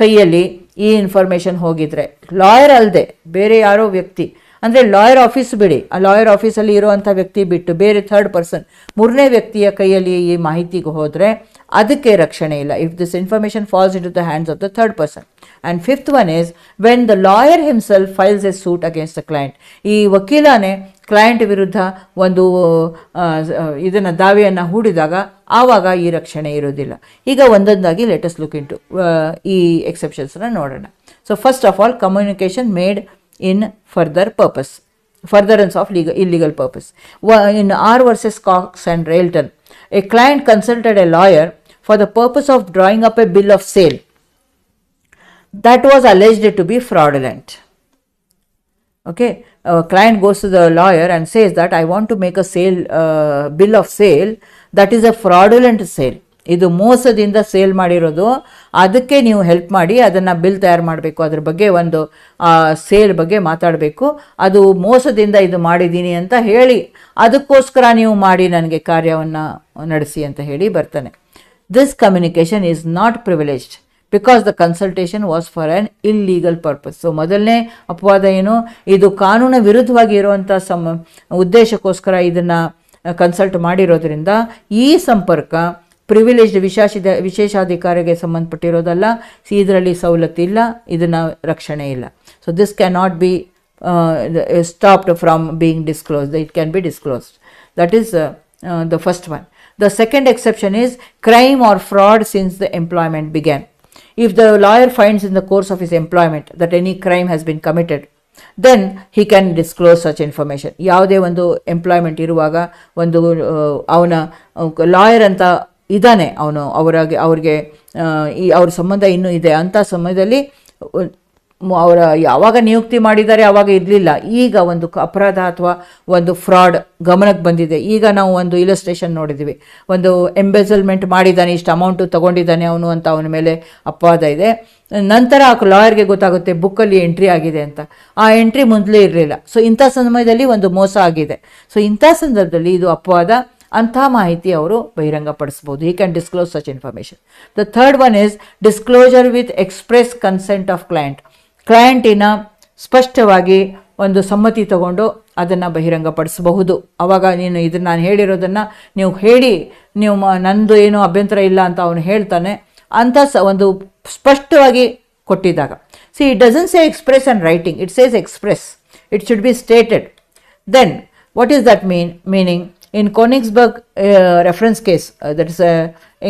ಕೈಯಲ್ಲಿ ಈ ಇನ್ಫಾರ್ಮೇಷನ್ ಹೋಗಿದ್ರೆ ಲಾಯರ್ ಅಲ್ಲದೆ ಬೇರೆ ಯಾರೋ ವ್ಯಕ್ತಿ ಅಂದರೆ ಲಾಯರ್ ಆಫೀಸ್ ಬಿಡಿ ಆ ಲಾಯರ್ ಆಫೀಸಲ್ಲಿ ಇರುವಂಥ ವ್ಯಕ್ತಿ ಬಿಟ್ಟು ಬೇರೆ ಥರ್ಡ್ ಪರ್ಸನ್ ಮೂರನೇ ವ್ಯಕ್ತಿಯ ಕೈಯಲ್ಲಿ ಈ ಮಾಹಿತಿಗೆ ಹೋದರೆ ಅದಕ್ಕೆ ರಕ್ಷಣೆ ಇಲ್ಲ if this information falls into the hands of the third person and fifth one is when the lawyer himself files a suit against the client ಈ ವಕೀಲನೇ ಕ್ಲೈಂಟ್ ವಿರುದ್ಧ ಒಂದು ಇದನ್ನು ದಾವೆಯನ್ನು ಹೂಡಿದಾಗ ಆವಾಗ ಈ ರಕ್ಷಣೆ ಇರೋದಿಲ್ಲ ಈಗ ಒಂದೊಂದಾಗಿ ಲೆಟಸ್ ಲುಕ್ ಇಂಟು ಈ ಎಕ್ಸೆಪ್ಷನ್ಸನ್ನ ನೋಡೋಣ so first of all communication made in further purpose furtherance of legal, illegal purpose. In R versus Cox and Railton, a client consulted a lawyer for the purpose of drawing up a bill of sale that was alleged to be fraudulent. Okay, a client goes to the lawyer and says that I want to make a sale uh, bill of sale that is a fraudulent sale. ಇದು ಮೋಸದಿಂದ sale ಮಾಡಿರೋದು ಅದಕ್ಕೆ ನೀವು help ಮಾಡಿ ಅದನ್ನು bill ತಯಾರು ಮಾಡಬೇಕು ಅದ್ರ ಬಗ್ಗೆ ಒಂದು ಸೇಲ್ ಬಗ್ಗೆ ಮಾತಾಡಬೇಕು ಅದು ಮೋಸದಿಂದ ಇದು ಮಾಡಿದ್ದೀನಿ ಅಂತ ಹೇಳಿ ಅದಕ್ಕೋಸ್ಕರ ನೀವು ಮಾಡಿ ನನಗೆ ಕಾರ್ಯವನ್ನು ನಡೆಸಿ ಅಂತ ಹೇಳಿ ಬರ್ತಾನೆ This communication is not privileged because the consultation was for an illegal purpose so ಮೊದಲನೇ ಅಪವಾದ ಏನು ಇದು ಕಾನೂನ ವಿರುದ್ಧವಾಗಿ ಇರುವಂಥ ಸಮ ಉದ್ದೇಶಕ್ಕೋಸ್ಕರ ಇದನ್ನು ಕನ್ಸಲ್ಟ್ ಮಾಡಿರೋದ್ರಿಂದ ಈ ಸಂಪರ್ಕ ಪ್ರಿವಿಲೇಜ್ಡ್ ವಿಶಾಷಿದ ವಿಶೇಷಾಧಿಕಾರಿಗೆ ಸಂಬಂಧಪಟ್ಟಿರೋದಲ್ಲ ಇದರಲ್ಲಿ ಸವಲತ್ತು ಇಲ್ಲ ಇದನ್ನು ರಕ್ಷಣೆ ಇಲ್ಲ so this can not be stopped from being disclosed it can be disclosed that is the first one The second exception is crime or fraud since the employment began. If the lawyer finds in the course of his employment that any crime has been committed, then he can disclose such information ಯಾವುದೇ ಒಂದು employment ಇರುವಾಗ ಒಂದು ಅವನ lawyer ಅಂತ ಇದ್ದಾನೆ ಅವನು ಅವರಾಗಿ ಅವ್ರಿಗೆ ಈ ಅವ್ರ ಸಂಬಂಧ ಇನ್ನೂ ಇದೆ ಅಂಥ ಸಮಯದಲ್ಲಿ ಅವರ ಯಾವಾಗ ನಿಯುಕ್ತಿ ಮಾಡಿದ್ದಾರೆ ಆವಾಗ ಇರಲಿಲ್ಲ ಈಗ ಒಂದು ಅಪರಾಧ ಅಥವಾ ಒಂದು ಫ್ರಾಡ್ ಗಮನಕ್ಕೆ ಬಂದಿದೆ ಈಗ ನಾವು ಒಂದು ಇಲಸ್ಟ್ರೇಷನ್ ನೋಡಿದ್ದೀವಿ ಒಂದು ಎಂಬೆಸಲ್ಮೆಂಟ್ ಮಾಡಿದ್ದಾನೆ ಇಷ್ಟು ಅಮೌಂಟು ತೊಗೊಂಡಿದ್ದಾನೆ ಅವನು ಅಂತ ಅವನ ಮೇಲೆ ಅಪವಾದ ಇದೆ ನಂತರ ಆ ಲಾಯರ್ಗೆ ಗೊತ್ತಾಗುತ್ತೆ ಬುಕ್ಕಲ್ಲಿ ಎಂಟ್ರಿ ಆಗಿದೆ ಅಂತ ಆ ಎಂಟ್ರಿ ಮುಂದಲೇ ಇರಲಿಲ್ಲ ಸೊ ಇಂಥ ಸಮಯದಲ್ಲಿ ಒಂದು ಮೋಸ ಆಗಿದೆ ಸೊ ಇಂಥ ಸಂದರ್ಭದಲ್ಲಿ ಇದು ಅಪವಾದ ಅಂಥ ಮಾಹಿತಿ ಅವರು ಬಹಿರಂಗಪಡಿಸ್ಬೋದು he can disclose such information the third one is disclosure with express consent of client ಕ್ಲಯಂಟಿನ ಸ್ಪಷ್ಟವಾಗಿ ಒಂದು ಸಮ್ಮತಿ ತಗೊಂಡು ಅದನ್ನು ಬಹಿರಂಗಪಡಿಸಬಹುದು ಆವಾಗ ನೀನು ಇದನ್ನು ನಾನು ಹೇಳಿರೋದನ್ನು ನೀವು ಹೇಳಿ ನೀವು ನಂದು ಏನು ಅಭ್ಯಂತರ ಇಲ್ಲ ಅಂತ ಅವನು ಹೇಳ್ತಾನೆ ಅಂತ ಸ ಒಂದು ಸ್ಪಷ್ಟವಾಗಿ ಕೊಟ್ಟಿದ್ದಾಗ see it doesn't say express and writing it says express it should be stated then what is that mean meaning in Konigsberg reference case that is a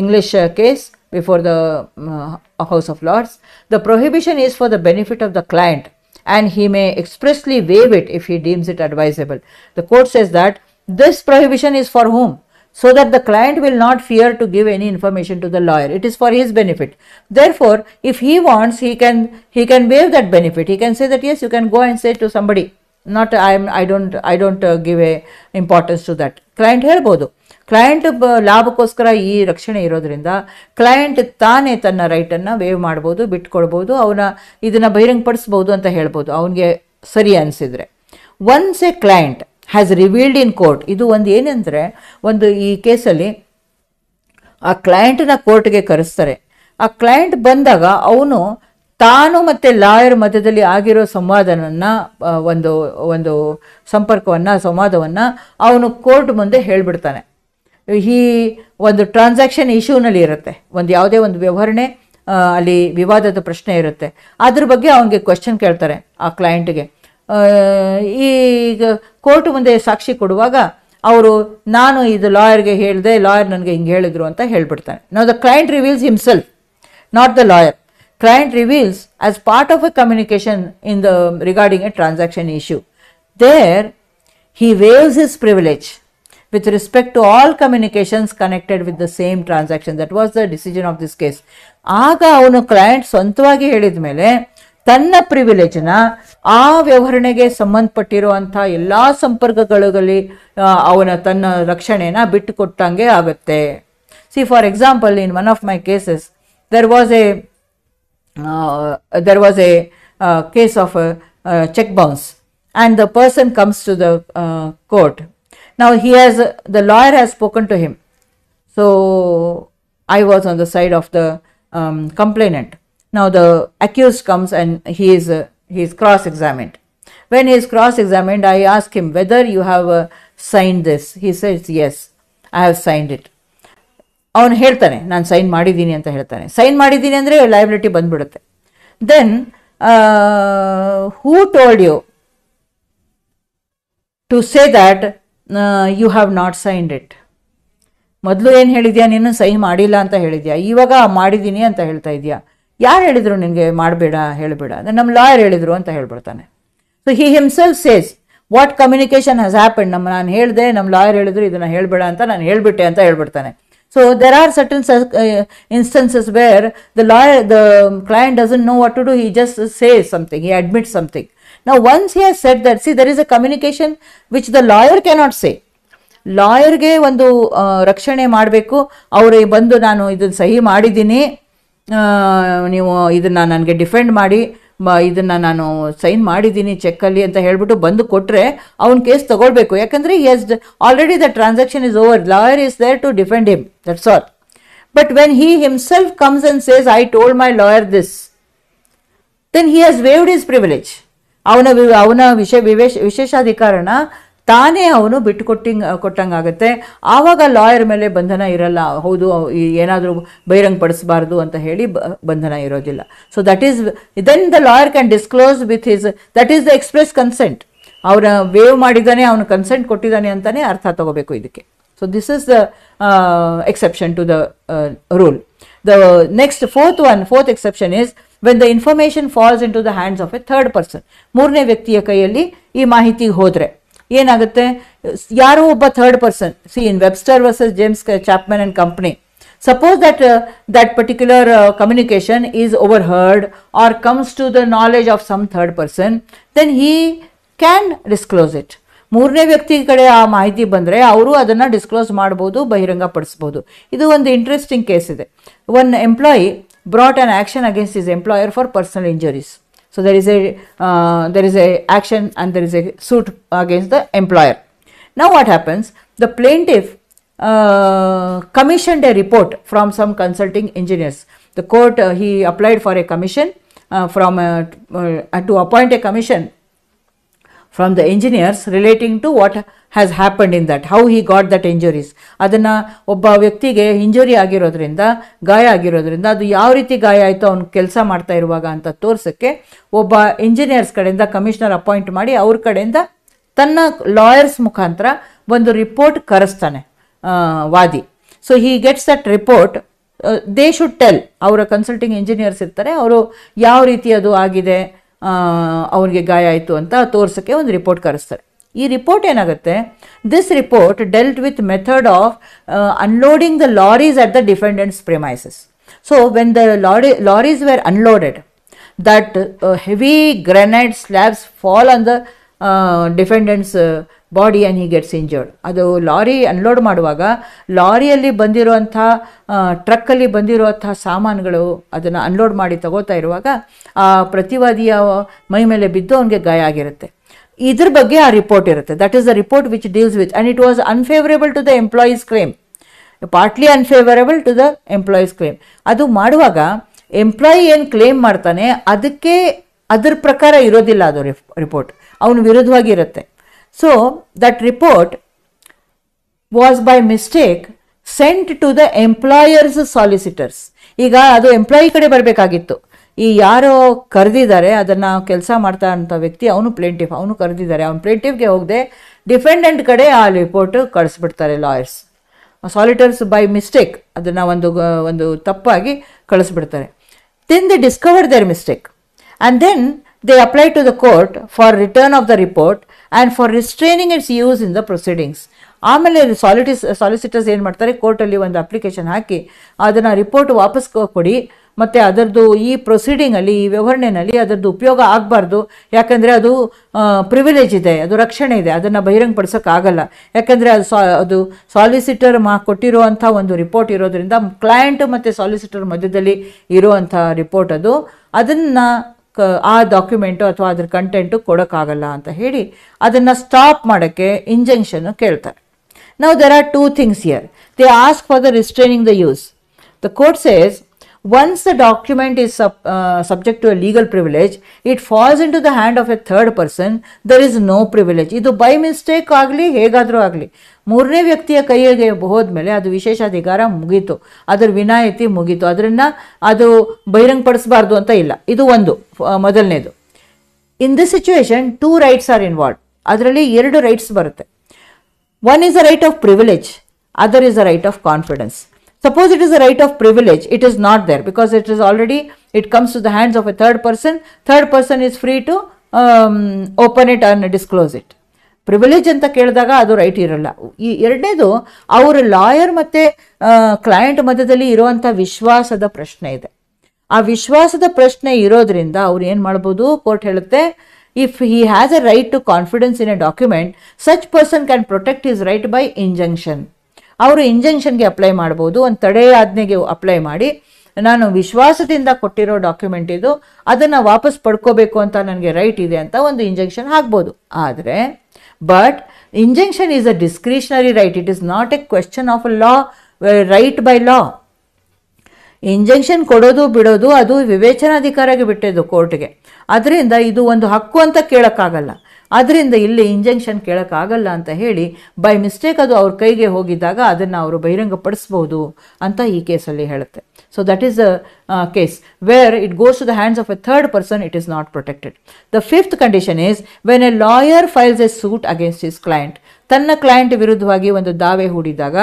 English case before the uh, House of Lords. The prohibition is for the benefit of the client and he may expressly waive it if he deems it advisable. The court says that this prohibition is for whom? So that the client will not fear to give any information to the lawyer. It is for his benefit. Therefore, if he wants, he can he can waive that benefit. He can say that yes, you can go and say to somebody. Not I am I don't I don't uh, give a importance to that. Client ಹೇಳ್ಬೋದು client ಲಾಭಕ್ಕೋಸ್ಕರ ಈ ರಕ್ಷಣೆ ಇರೋದ್ರಿಂದ client ತಾನೇ ತನ್ನ ರೈಟನ್ನು wave ಮಾಡ್ಬೋದು ಬಿಟ್ಕೊಳ್ಬೋದು ಅವನ ಇದನ್ನು ಬಹಿರಂಗಪಡಿಸ್ಬೋದು ಅಂತ ಹೇಳ್ಬೋದು ಅವನಿಗೆ ಸರಿ ಅನಿಸಿದರೆ once a client has revealed in court ಇದು ಒಂದು ಏನೆಂದರೆ ಒಂದು ಈ ಕೇಸಲ್ಲಿ ಆ ಕ್ಲೈಂಟನ್ನ ಕೋರ್ಟ್ಗೆ ಕರೆಸ್ತಾರೆ ಆ ಕ್ಲೈಂಟ್ ಬಂದಾಗ ಅವನು ತಾನು ಮತ್ತು ಲಾಯರ್ ಮಧ್ಯದಲ್ಲಿ ಆಗಿರೋ ಸಂವಾದನನ್ನು ಒಂದು ಒಂದು ಸಂಪರ್ಕವನ್ನು ಸಂವಾದವನ್ನು ಅವನು ಕೋರ್ಟ್ ಮುಂದೆ ಹೇಳಿಬಿಡ್ತಾನೆ ಈ ಒಂದು ಟ್ರಾನ್ಸಾಕ್ಷನ್ ಇಶ್ಯೂನಲ್ಲಿ ಇರುತ್ತೆ ಒಂದು ಯಾವುದೇ ಒಂದು ವ್ಯವಹರಣೆ ಅಲ್ಲಿ ವಿವಾದದ ಪ್ರಶ್ನೆ ಇರುತ್ತೆ ಅದ್ರ ಬಗ್ಗೆ ಅವನಿಗೆ ಕ್ವಶನ್ ಕೇಳ್ತಾರೆ ಆ ಕ್ಲೈಂಟ್ಗೆ ಈಗ ಕೋರ್ಟ್ ಮುಂದೆ ಸಾಕ್ಷಿ ಕೊಡುವಾಗ ಅವರು ನಾನು ಇದು ಲಾಯರ್ಗೆ ಹೇಳಿದೆ ಲಾಯರ್ ನನಗೆ ಹಿಂಗೆ ಹೇಳಿದ್ರು ಅಂತ ಹೇಳ್ಬಿಡ್ತಾನೆ ನಾವು the client reveals himself not the lawyer client reveals as part of a communication in the regarding a transaction issue there he waives his privilege with respect to all communications connected with the same transaction. That was the decision of this case. Aga avanu client swantavagi helid mele ತನ್ನ ಪ್ರಿವಿಲೇಜ್ನ ಆ ವ್ಯವಹರಣೆಗೆ ಸಂಬಂಧಪಟ್ಟಿರುವಂಥ ಎಲ್ಲ ಸಂಪರ್ಕಗಳಲ್ಲಿ ಅವನ ತನ್ನ ರಕ್ಷಣೆನ ಬಿಟ್ಟುಕೊಟ್ಟಂಗೆ ಆಗುತ್ತೆ see for example in one of my cases there was a there was a case of cheque bounce and the person comes to the court now he has, the lawyer has spoken to him. So I was on the side of the um, complainant. Now the accused comes and he is, uh, he is cross-examined. When he is cross-examined, I ask him whether you have uh, signed this. He says, yes, I have signed it. ಅವನು ಹೇಳ್ತಾನೆ ನಾನು sign ಮಾಡಿದ್ದೀನಿ ಅಂತ ಹೇಳ್ತಾನೆ sign ಮಾಡಿದ್ದೀನಿ ಅಂದರೆ liability ಬಂದ್ಬಿಡುತ್ತೆ then who told you to say that you have not signed it ಮೊದಲು ಏನು ಹೇಳಿದ್ಯಾ ನೀನು ಸಹಿ ಮಾಡಿಲ್ಲ ಅಂತ ಹೇಳಿದ್ಯಾ ಇವಾಗ ಮಾಡಿದ್ದೀನಿ ಅಂತ ಹೇಳ್ತಾ ಇದೆಯಾ ಯಾರು ಹೇಳಿದರು ನಿನಗೆ ಮಾಡಬೇಡ ಹೇಳಬೇಡ ಅಂದರೆ ನಮ್ಮ ಲಾಯರ್ ಹೇಳಿದರು ಅಂತ ಹೇಳ್ಬಿಡ್ತಾನೆ so he himself says what communication has happen ನಮ್ಮ ನಾನು ಹೇಳಿದೆ ನಮ್ಮ ಲಾಯರ್ ಹೇಳಿದ್ರು ಇದನ್ನು ಹೇಳಬೇಡ ಅಂತ ನಾನು ಹೇಳಿಬಿಟ್ಟೆ ಅಂತ ಹೇಳ್ಬಿಡ್ತಾನೆ so there are certain instances where the lawyer the client doesn't know what to do he just say something he admit something Now, once he has said that, see, there is a communication which the lawyer cannot say. ಲಾಯರ್ಗೆ ಒಂದು ರಕ್ಷಣೆ ಮಾಡಬೇಕು ಅವರು ಬಂದು ನಾನು ಇದನ್ನು ಸಹಿ ಮಾಡಿದ್ದೀನಿ ನೀವು ಇದನ್ನು ನನಗೆ ಡಿಫೆಂಡ್ ಮಾಡಿ ಇದನ್ನು ನಾನು ಸೈನ್ ಮಾಡಿದ್ದೀನಿ ಚೆಕ್ಕಲ್ಲಿ ಅಂತ ಹೇಳಿಬಿಟ್ಟು ಬಂದು ಕೊಟ್ಟರೆ ಅವನ ಕೇಸ್ ತಗೊಳ್ಬೇಕು ಯಾಕಂದರೆ as has already the transaction is over lawyer is there to defend him that's all but when he himself comes and says I told my lawyer this then he has waived his privilege ಅವನ ವಿ ಅವನ ವಿಷ ವಿವೇಶ ವಿಶೇಷಾಧಿಕಾರನ ತಾನೇ ಅವನು ಬಿಟ್ಟು coating ಕೊಟ್ಟಂಗಾಗತ್ತೆ ಆವಾಗ lawyer ಮೇಲೆ ಬಂಧನ ಇರಲ್ಲ ಹೌದು ಏನಾದರೂ ಬಹಿರಂಗಪಡಿಸಬಾರ್ದು ಅಂತ ಹೇಳಿ ಬಂಧನ ಇರೋದಿಲ್ಲ so that is then the lawyer can disclose with his that is the express consent ಅವನ ವೇವ್ ಮಾಡಿದ್ದಾನೆ ಅವನು ಕನ್ಸೆಂಟ್ ಕೊಟ್ಟಿದ್ದಾನೆ ಅಂತಲೇ ಅರ್ಥ ತಗೋಬೇಕು ಇದಕ್ಕೆ so this is the exception to the rule the next fourth one fourth exception is when the information falls into the hands of a third person ಮೂರನೇ ವ್ಯಕ್ತಿಯ ಕೈಯಲ್ಲಿ ಈ ಮಾಹಿತಿಗೆ ಹೋದರೆ ಏನಾಗುತ್ತೆ ಯಾರೋ ಒಬ್ಬ third person see in Webster versus James Chapman and company suppose that that particular communication is overheard or comes to the knowledge of some third person then he can disclose it ಮೂರನೇ ವ್ಯಕ್ತಿ ಕಡೆ ಆ ಮಾಹಿತಿ ಬಂದರೆ ಅವರು ಅದನ್ನು disclose ಮಾಡ್ಬೋದು ಬಹಿರಂಗ ಪಡಿಸ್ಬೋದು ಇದು ಒಂದು ಇಂಟ್ರೆಸ್ಟಿಂಗ್ ಕೇಸ್ ಇದೆ one employee brought an action against his employer for personal injuries. So there is a uh, there is a action and there is a suit against the employer. Now what happens? The plaintiff uh, commissioned a report from some consulting engineers. The court uh, he applied for a commission uh, from a, uh, uh, to appoint a commission from the engineers relating to what has happened in that how he got that injuries ಅದನ್ನು ಒಬ್ಬ ವ್ಯಕ್ತಿಗೆ injury ಆಗಿರೋದ್ರಿಂದ ಗಾಯ ಆಗಿರೋದ್ರಿಂದ ಅದು ಯಾವ ರೀತಿ ಗಾಯ ಆಯಿತು ಅವ್ನು ಕೆಲಸ ಮಾಡ್ತಾ ಇರುವಾಗ ಅಂತ ತೋರಿಸೋಕ್ಕೆ ಒಬ್ಬ ಇಂಜಿನಿಯರ್ಸ್ ಕಡೆಯಿಂದ ಕಮಿಷನರ್ ಅಪಾಯಿಂಟ್ ಮಾಡಿ ಅವ್ರ ಕಡೆಯಿಂದ ತನ್ನ ಲಾಯರ್ಸ್ ಮುಖಾಂತರ ಒಂದು ರಿಪೋರ್ಟ್ ಕರೆಸ್ತಾನೆ ವಾದಿ so he gets that report they should tell ಅವರ ಕನ್ಸಲ್ಟಿಂಗ್ ಇಂಜಿನಿಯರ್ಸ್ ಇರ್ತಾರೆ ಅವರು ಯಾವ ರೀತಿ ಅದು ಆಗಿದೆ ಅವನಿಗೆ ಗಾಯ ಆಯಿತು ಅಂತ ತೋರ್ಸೋಕ್ಕೆ ಒಂದು ರಿಪೋರ್ಟ್ ಕರೆಸ್ತಾರೆ ಈ ರಿಪೋರ್ಟ್ ಏನಾಗುತ್ತೆ this report dealt with method of unloading the lorries at the defendant's premises so when the lorry lorries were unloaded that heavy granite slabs fall on the defendant's body and he gets injured ಅದು lorry unload ಮಾಡುವಾಗ ಲಾರಿಯಲ್ಲಿ ಬಂದಿರುವಂಥ ಟ್ರಕ್ಕಲ್ಲಿ ಬಂದಿರುವಂಥ ಸಾಮಾನುಗಳು ಅದನ್ನು unload ಮಾಡಿ ತಗೋತಾ ಇರುವಾಗ ಆ ಪ್ರತಿವಾದಿಯ ಮೈ ಮೇಲೆ ಬಿದ್ದು ಅವನಿಗೆ ಗಾಯ ಆಗಿರುತ್ತೆ ಇದ್ರ ಬಗ್ಗೆ ಆ ರಿಪೋರ್ಟ್ ಇರುತ್ತೆ that is the report which deals with and it was unfavourable to the employee's claim partly unfavourable to the employee's claim ಅದು ಮಾಡುವಾಗ ಎಂಪ್ಲಾಯಿ ಏನು ಕ್ಲೇಮ್ ಮಾಡ್ತಾನೆ ಅದಕ್ಕೆ ಅದ್ರ ಪ್ರಕಾರ ಇರೋದಿಲ್ಲ ಅದು ರಿಪೋರ್ಟ್ ಅವನ ವಿರುದ್ಧವಾಗಿ So that report was by mistake sent to the employer's solicitors ಈಗ ಅದು ಎಂಪ್ಲಾಯಿ ಕಡೆ ಬರಬೇಕಾಗಿತ್ತು ಈ ಯಾರೋ ಕರೆದಿದ್ದಾರೆ ಅದನ್ನು ಕೆಲಸ ಮಾಡ್ತಾ ಅಂಥ ವ್ಯಕ್ತಿ ಅವನು ಪ್ಲೇಂಟಿಫ್ ಅವನು ಕರೆದಿದ್ದಾರೆ ಅವನು ಪ್ಲೇಂಟಿಫ್ಗೆ ಹೋಗದೆ ಡಿಫೆಂಡೆಂಟ್ ಕಡೆ ಆ ರಿಪೋರ್ಟ್ ಕಳಿಸ್ಬಿಡ್ತಾರೆ ಲಾಯರ್ಸ್ ಸಾಲಿಟರ್ಸ್ ಬೈ ಮಿಸ್ಟೇಕ್ ಅದನ್ನು ಒಂದು ಒಂದು ತಪ್ಪಾಗಿ ಕಳಿಸ್ಬಿಡ್ತಾರೆ then the discover their mistake and then they apply to the court for return of the report and for restraining its use in the proceedings. ಆಮೇಲೆ ಸಾಲಿಟಿ ಸಾಲಿಸಿಟರ್ಸ್ ಏನು ಮಾಡ್ತಾರೆ ಕೋರ್ಟಲ್ಲಿ ಒಂದು ಅಪ್ಲಿಕೇಶನ್ ಹಾಕಿ ಅದನ್ನು ರಿಪೋರ್ಟ್ ವಾಪಸ್ ಕೊಡಿ ಮತ್ತು ಅದರದ್ದು ಈ ಪ್ರೊಸೀಡಿಂಗಲ್ಲಿ ಈ ವ್ಯವಹರಣೆಯಲ್ಲಿ ಅದರದ್ದು ಉಪಯೋಗ ಆಗಬಾರ್ದು ಯಾಕಂದರೆ ಅದು ಪ್ರಿವಿಲೇಜ್ ಇದೆ ಅದು ರಕ್ಷಣೆ ಇದೆ ಅದನ್ನು ಬಹಿರಂಗಪಡಿಸೋಕ್ಕಾಗಲ್ಲ ಯಾಕಂದರೆ ಅದು ಸಾ ಅದು ಸಾಲಿಸಿಟರ್ ಮಾ ಕೊಟ್ಟಿರುವಂಥ ಒಂದು ರಿಪೋರ್ಟ್ ಇರೋದರಿಂದ ಕ್ಲಯಂಟ್ ಮತ್ತು ಸಾಲಿಸಿಟರ್ ಮಧ್ಯದಲ್ಲಿ ಇರುವಂಥ ರಿಪೋರ್ಟ್ ಅದು ಅದನ್ನು ಕ ಆ ಡಾಕ್ಯುಮೆಂಟು ಅಥವಾ ಅದ್ರ ಕಂಟೆಂಟು ಕೊಡೋಕ್ಕಾಗಲ್ಲ ಅಂತ ಹೇಳಿ ಅದನ್ನು ಸ್ಟಾಪ್ ಮಾಡೋಕ್ಕೆ ಇಂಜೆಕ್ಷನ್ನು ಕೇಳ್ತಾರೆ ನಾವು there are two things here they ask for the restraining the use the court says Once the document is sub, uh, subject to a legal privilege, it falls into the hand of a third person. There is no privilege. ಇದು by mistake ಆಗಲಿ ಹೇಗಾದರೂ ಆಗಲಿ ಮೂರನೇ ವ್ಯಕ್ತಿಯ ಕೈಯಿಗೆ ಹೋದ್ಮೇಲೆ ಅದು ವಿಶೇಷ ಅಧಿಕಾರ ಮುಗೀತು ಅದರ ವಿನಾಯಿತಿ ಮುಗೀತು ಅದನ್ನು ಅದು ಬಹಿರಂಗಪಡಿಸಬಾರ್ದು ಅಂತ ಇಲ್ಲ ಇದು ಒಂದು ಮೊದಲನೇದು in this situation two rights are involve ಅದರಲ್ಲಿ ಎರಡು ರೈಟ್ಸ್ ಬರುತ್ತೆ one is a right of privilege other is a right of confidence Suppose it is a right of privilege, it is not there because it is already, it comes to the hands of a third person. Third person is free to um, open it and disclose it. Privilege ಅಂತ ಕೇಳಿದಾಗ ಅದು right ಇರಲ್ಲ ಈ ಎರಡನೇದು ಅವರ lawyer ಮತ್ತು client ಮಧ್ಯದಲ್ಲಿ ಇರುವಂಥ ವಿಶ್ವಾಸದ ಪ್ರಶ್ನೆ ಇದೆ ಆ ವಿಶ್ವಾಸದ ಪ್ರಶ್ನೆ ಇರೋದ್ರಿಂದ ಅವ್ರು ಏನು ಮಾಡ್ಬೋದು ಕೋರ್ಟ್ ಹೇಳುತ್ತೆ if he has a right to confidence in a document such person can protect his right by injunction ಅವರು ಇಂಜೆಕ್ಷನ್ಗೆ ಅಪ್ಲೈ ಮಾಡ್ಬೋದು ಒಂದು ತಡೆಯಾಜ್ಞೆಗೆ ಅಪ್ಲೈ ಮಾಡಿ ನಾನು ವಿಶ್ವಾಸದಿಂದ ಕೊಟ್ಟಿರೋ ಡಾಕ್ಯುಮೆಂಟ್ ಇದು ಅದನ್ನು ವಾಪಸ್ ಪಡ್ಕೋಬೇಕು ಅಂತ ನನಗೆ ರೈಟ್ ಇದೆ ಅಂತ ಒಂದು ಇಂಜೆಕ್ಷನ್ ಹಾಕ್ಬೋದು ಆದರೆ but injunction is a discretionary right it is not a question of law right by law injunction ಕೊಡೋದು ಬಿಡೋದು ಅದು ವಿವೇಚನಾಧಿಕಾರಿಗೆ ಬಿಟ್ಟಿದ್ದು ಕೋರ್ಟ್ಗೆ ಅದರಿಂದ ಇದು ಒಂದು ಹಕ್ಕು ಅಂತ ಕೇಳೋಕ್ಕಾಗಲ್ಲ ಅದರಿಂದ ಇಲ್ಲಿ ಇಂಜೆಕ್ಷನ್ ಕೇಳೋಕ್ಕಾಗಲ್ಲ ಅಂತ ಹೇಳಿ ಬೈ ಮಿಸ್ಟೇಕ್ ಅದು ಅವ್ರ ಕೈಗೆ ಹೋಗಿದ್ದಾಗ ಅದನ್ನು ಅವರು ಬಹಿರಂಗಪಡಿಸ್ಬೋದು ಅಂತ ಈ ಕೇಸಲ್ಲಿ ಹೇಳುತ್ತೆ so that is a case where it goes to the hands of a third person it is not protected the fifth condition is when a lawyer files a suit against his client ತನ್ನ client ವಿರುದ್ಧವಾಗಿ ಒಂದು ದಾವೆ ಹೂಡಿದಾಗ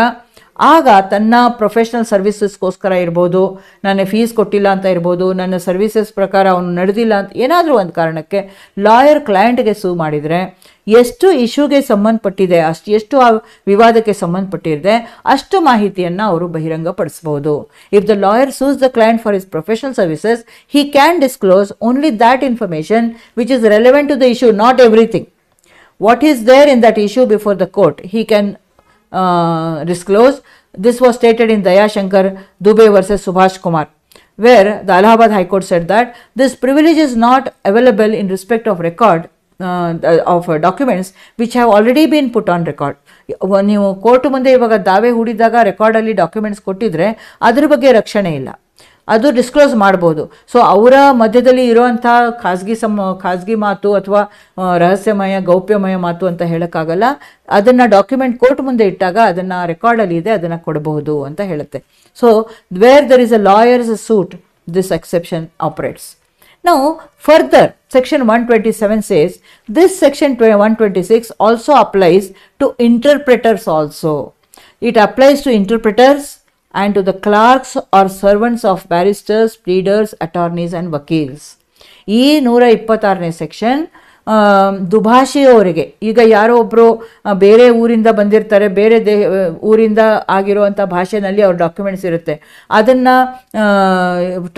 ಆಗ ತನ್ನ professional ಸರ್ವಿಸಸ್ಗೋಸ್ಕರ ಇರ್ಬೋದು ನನ್ನ fees ಕೊಟ್ಟಿಲ್ಲ ಅಂತ ಇರ್ಬೋದು ನನ್ನ ಸರ್ವಿಸಸ್ ಪ್ರಕಾರ ಅವನು ನಡೆದಿಲ್ಲ ಅಂತ ಏನಾದರೂ ಒಂದು ಕಾರಣಕ್ಕೆ ಲಾಯರ್ ಕ್ಲೈಂಟ್ಗೆ ಸೂ ಮಾಡಿದರೆ ಎಷ್ಟು ಇಶ್ಯೂಗೆ ಸಂಬಂಧಪಟ್ಟಿದೆ ಅಷ್ಟು ಎಷ್ಟು ಆ ವಿವಾದಕ್ಕೆ ಸಂಬಂಧಪಟ್ಟಿದೆ ಅಷ್ಟು ಮಾಹಿತಿಯನ್ನು ಅವರು ಬಹಿರಂಗಪಡಿಸಬಹುದು if the lawyer sues the client for his professional services he can disclose only that information which is relevant to the issue not everything what is there in that issue before the court he can uh, disclosed. This was stated in Daya Shankar Dubey versus Subhash Kumar, where the Allahabad High Court said that this privilege is not available in respect of record uh, of uh, documents which have already been put on record. ನೀವು court ಮುಂದೆ record ದಾವೆ ಹೂಡಿದಾಗ documents documents ಕೊಟ್ಟಿದ್ರೆ ಅದ್ರ ಬಗ್ಗೆ ರಕ್ಷಣೆ ಇಲ್ಲ ಅದು ಡಿಸ್ಕ್ಲೋಸ್ ಮಾಡ್ಬೋದು ಸೊ ಅವರ ಮಧ್ಯದಲ್ಲಿ ಇರೋವಂಥ ಖಾಸಗಿ ಸಮ ಖಾಸಗಿ ಮಾತು ಅಥವಾ ರಹಸ್ಯಮಯ ಗೌಪ್ಯಮಯ ಮಾತು ಅಂತ ಹೇಳೋಕ್ಕಾಗಲ್ಲ ಅದನ್ನು ಡಾಕ್ಯುಮೆಂಟ್ ಕೋರ್ಟ್ ಮುಂದೆ ಇಟ್ಟಾಗ ಅದನ್ನು ರೆಕಾರ್ಡಲ್ಲಿ ಇದೆ ಅದನ್ನು ಕೊಡಬಹುದು ಅಂತ ಹೇಳುತ್ತೆ so where there is a lawyer's suit this exception operates ನಾವು further section one twenty seven says this section ಟ್ವೆ one twenty six also applies to interpreters also it applies to interpreters and to the clerks or servants of barristers, pleaders, attorneys and vakils ಈ ನೂರ ಇಪ್ಪತ್ತಾರನೇ section um, ದುಭಾಷೆಯವರಿಗೆ ಈಗ ಯಾರೋ ಒಬ್ಬರು ಬೇರೆ ಊರಿಂದ ಬಂದಿರ್ತಾರೆ ಬೇರೆ ದೇಹ ಊರಿಂದ ಆಗಿರುವಂಥ ಭಾಷೆನಲ್ಲಿ ಅವ್ರ ಡಾಕ್ಯುಮೆಂಟ್ಸ್ ಇರುತ್ತೆ ಅದನ್ನು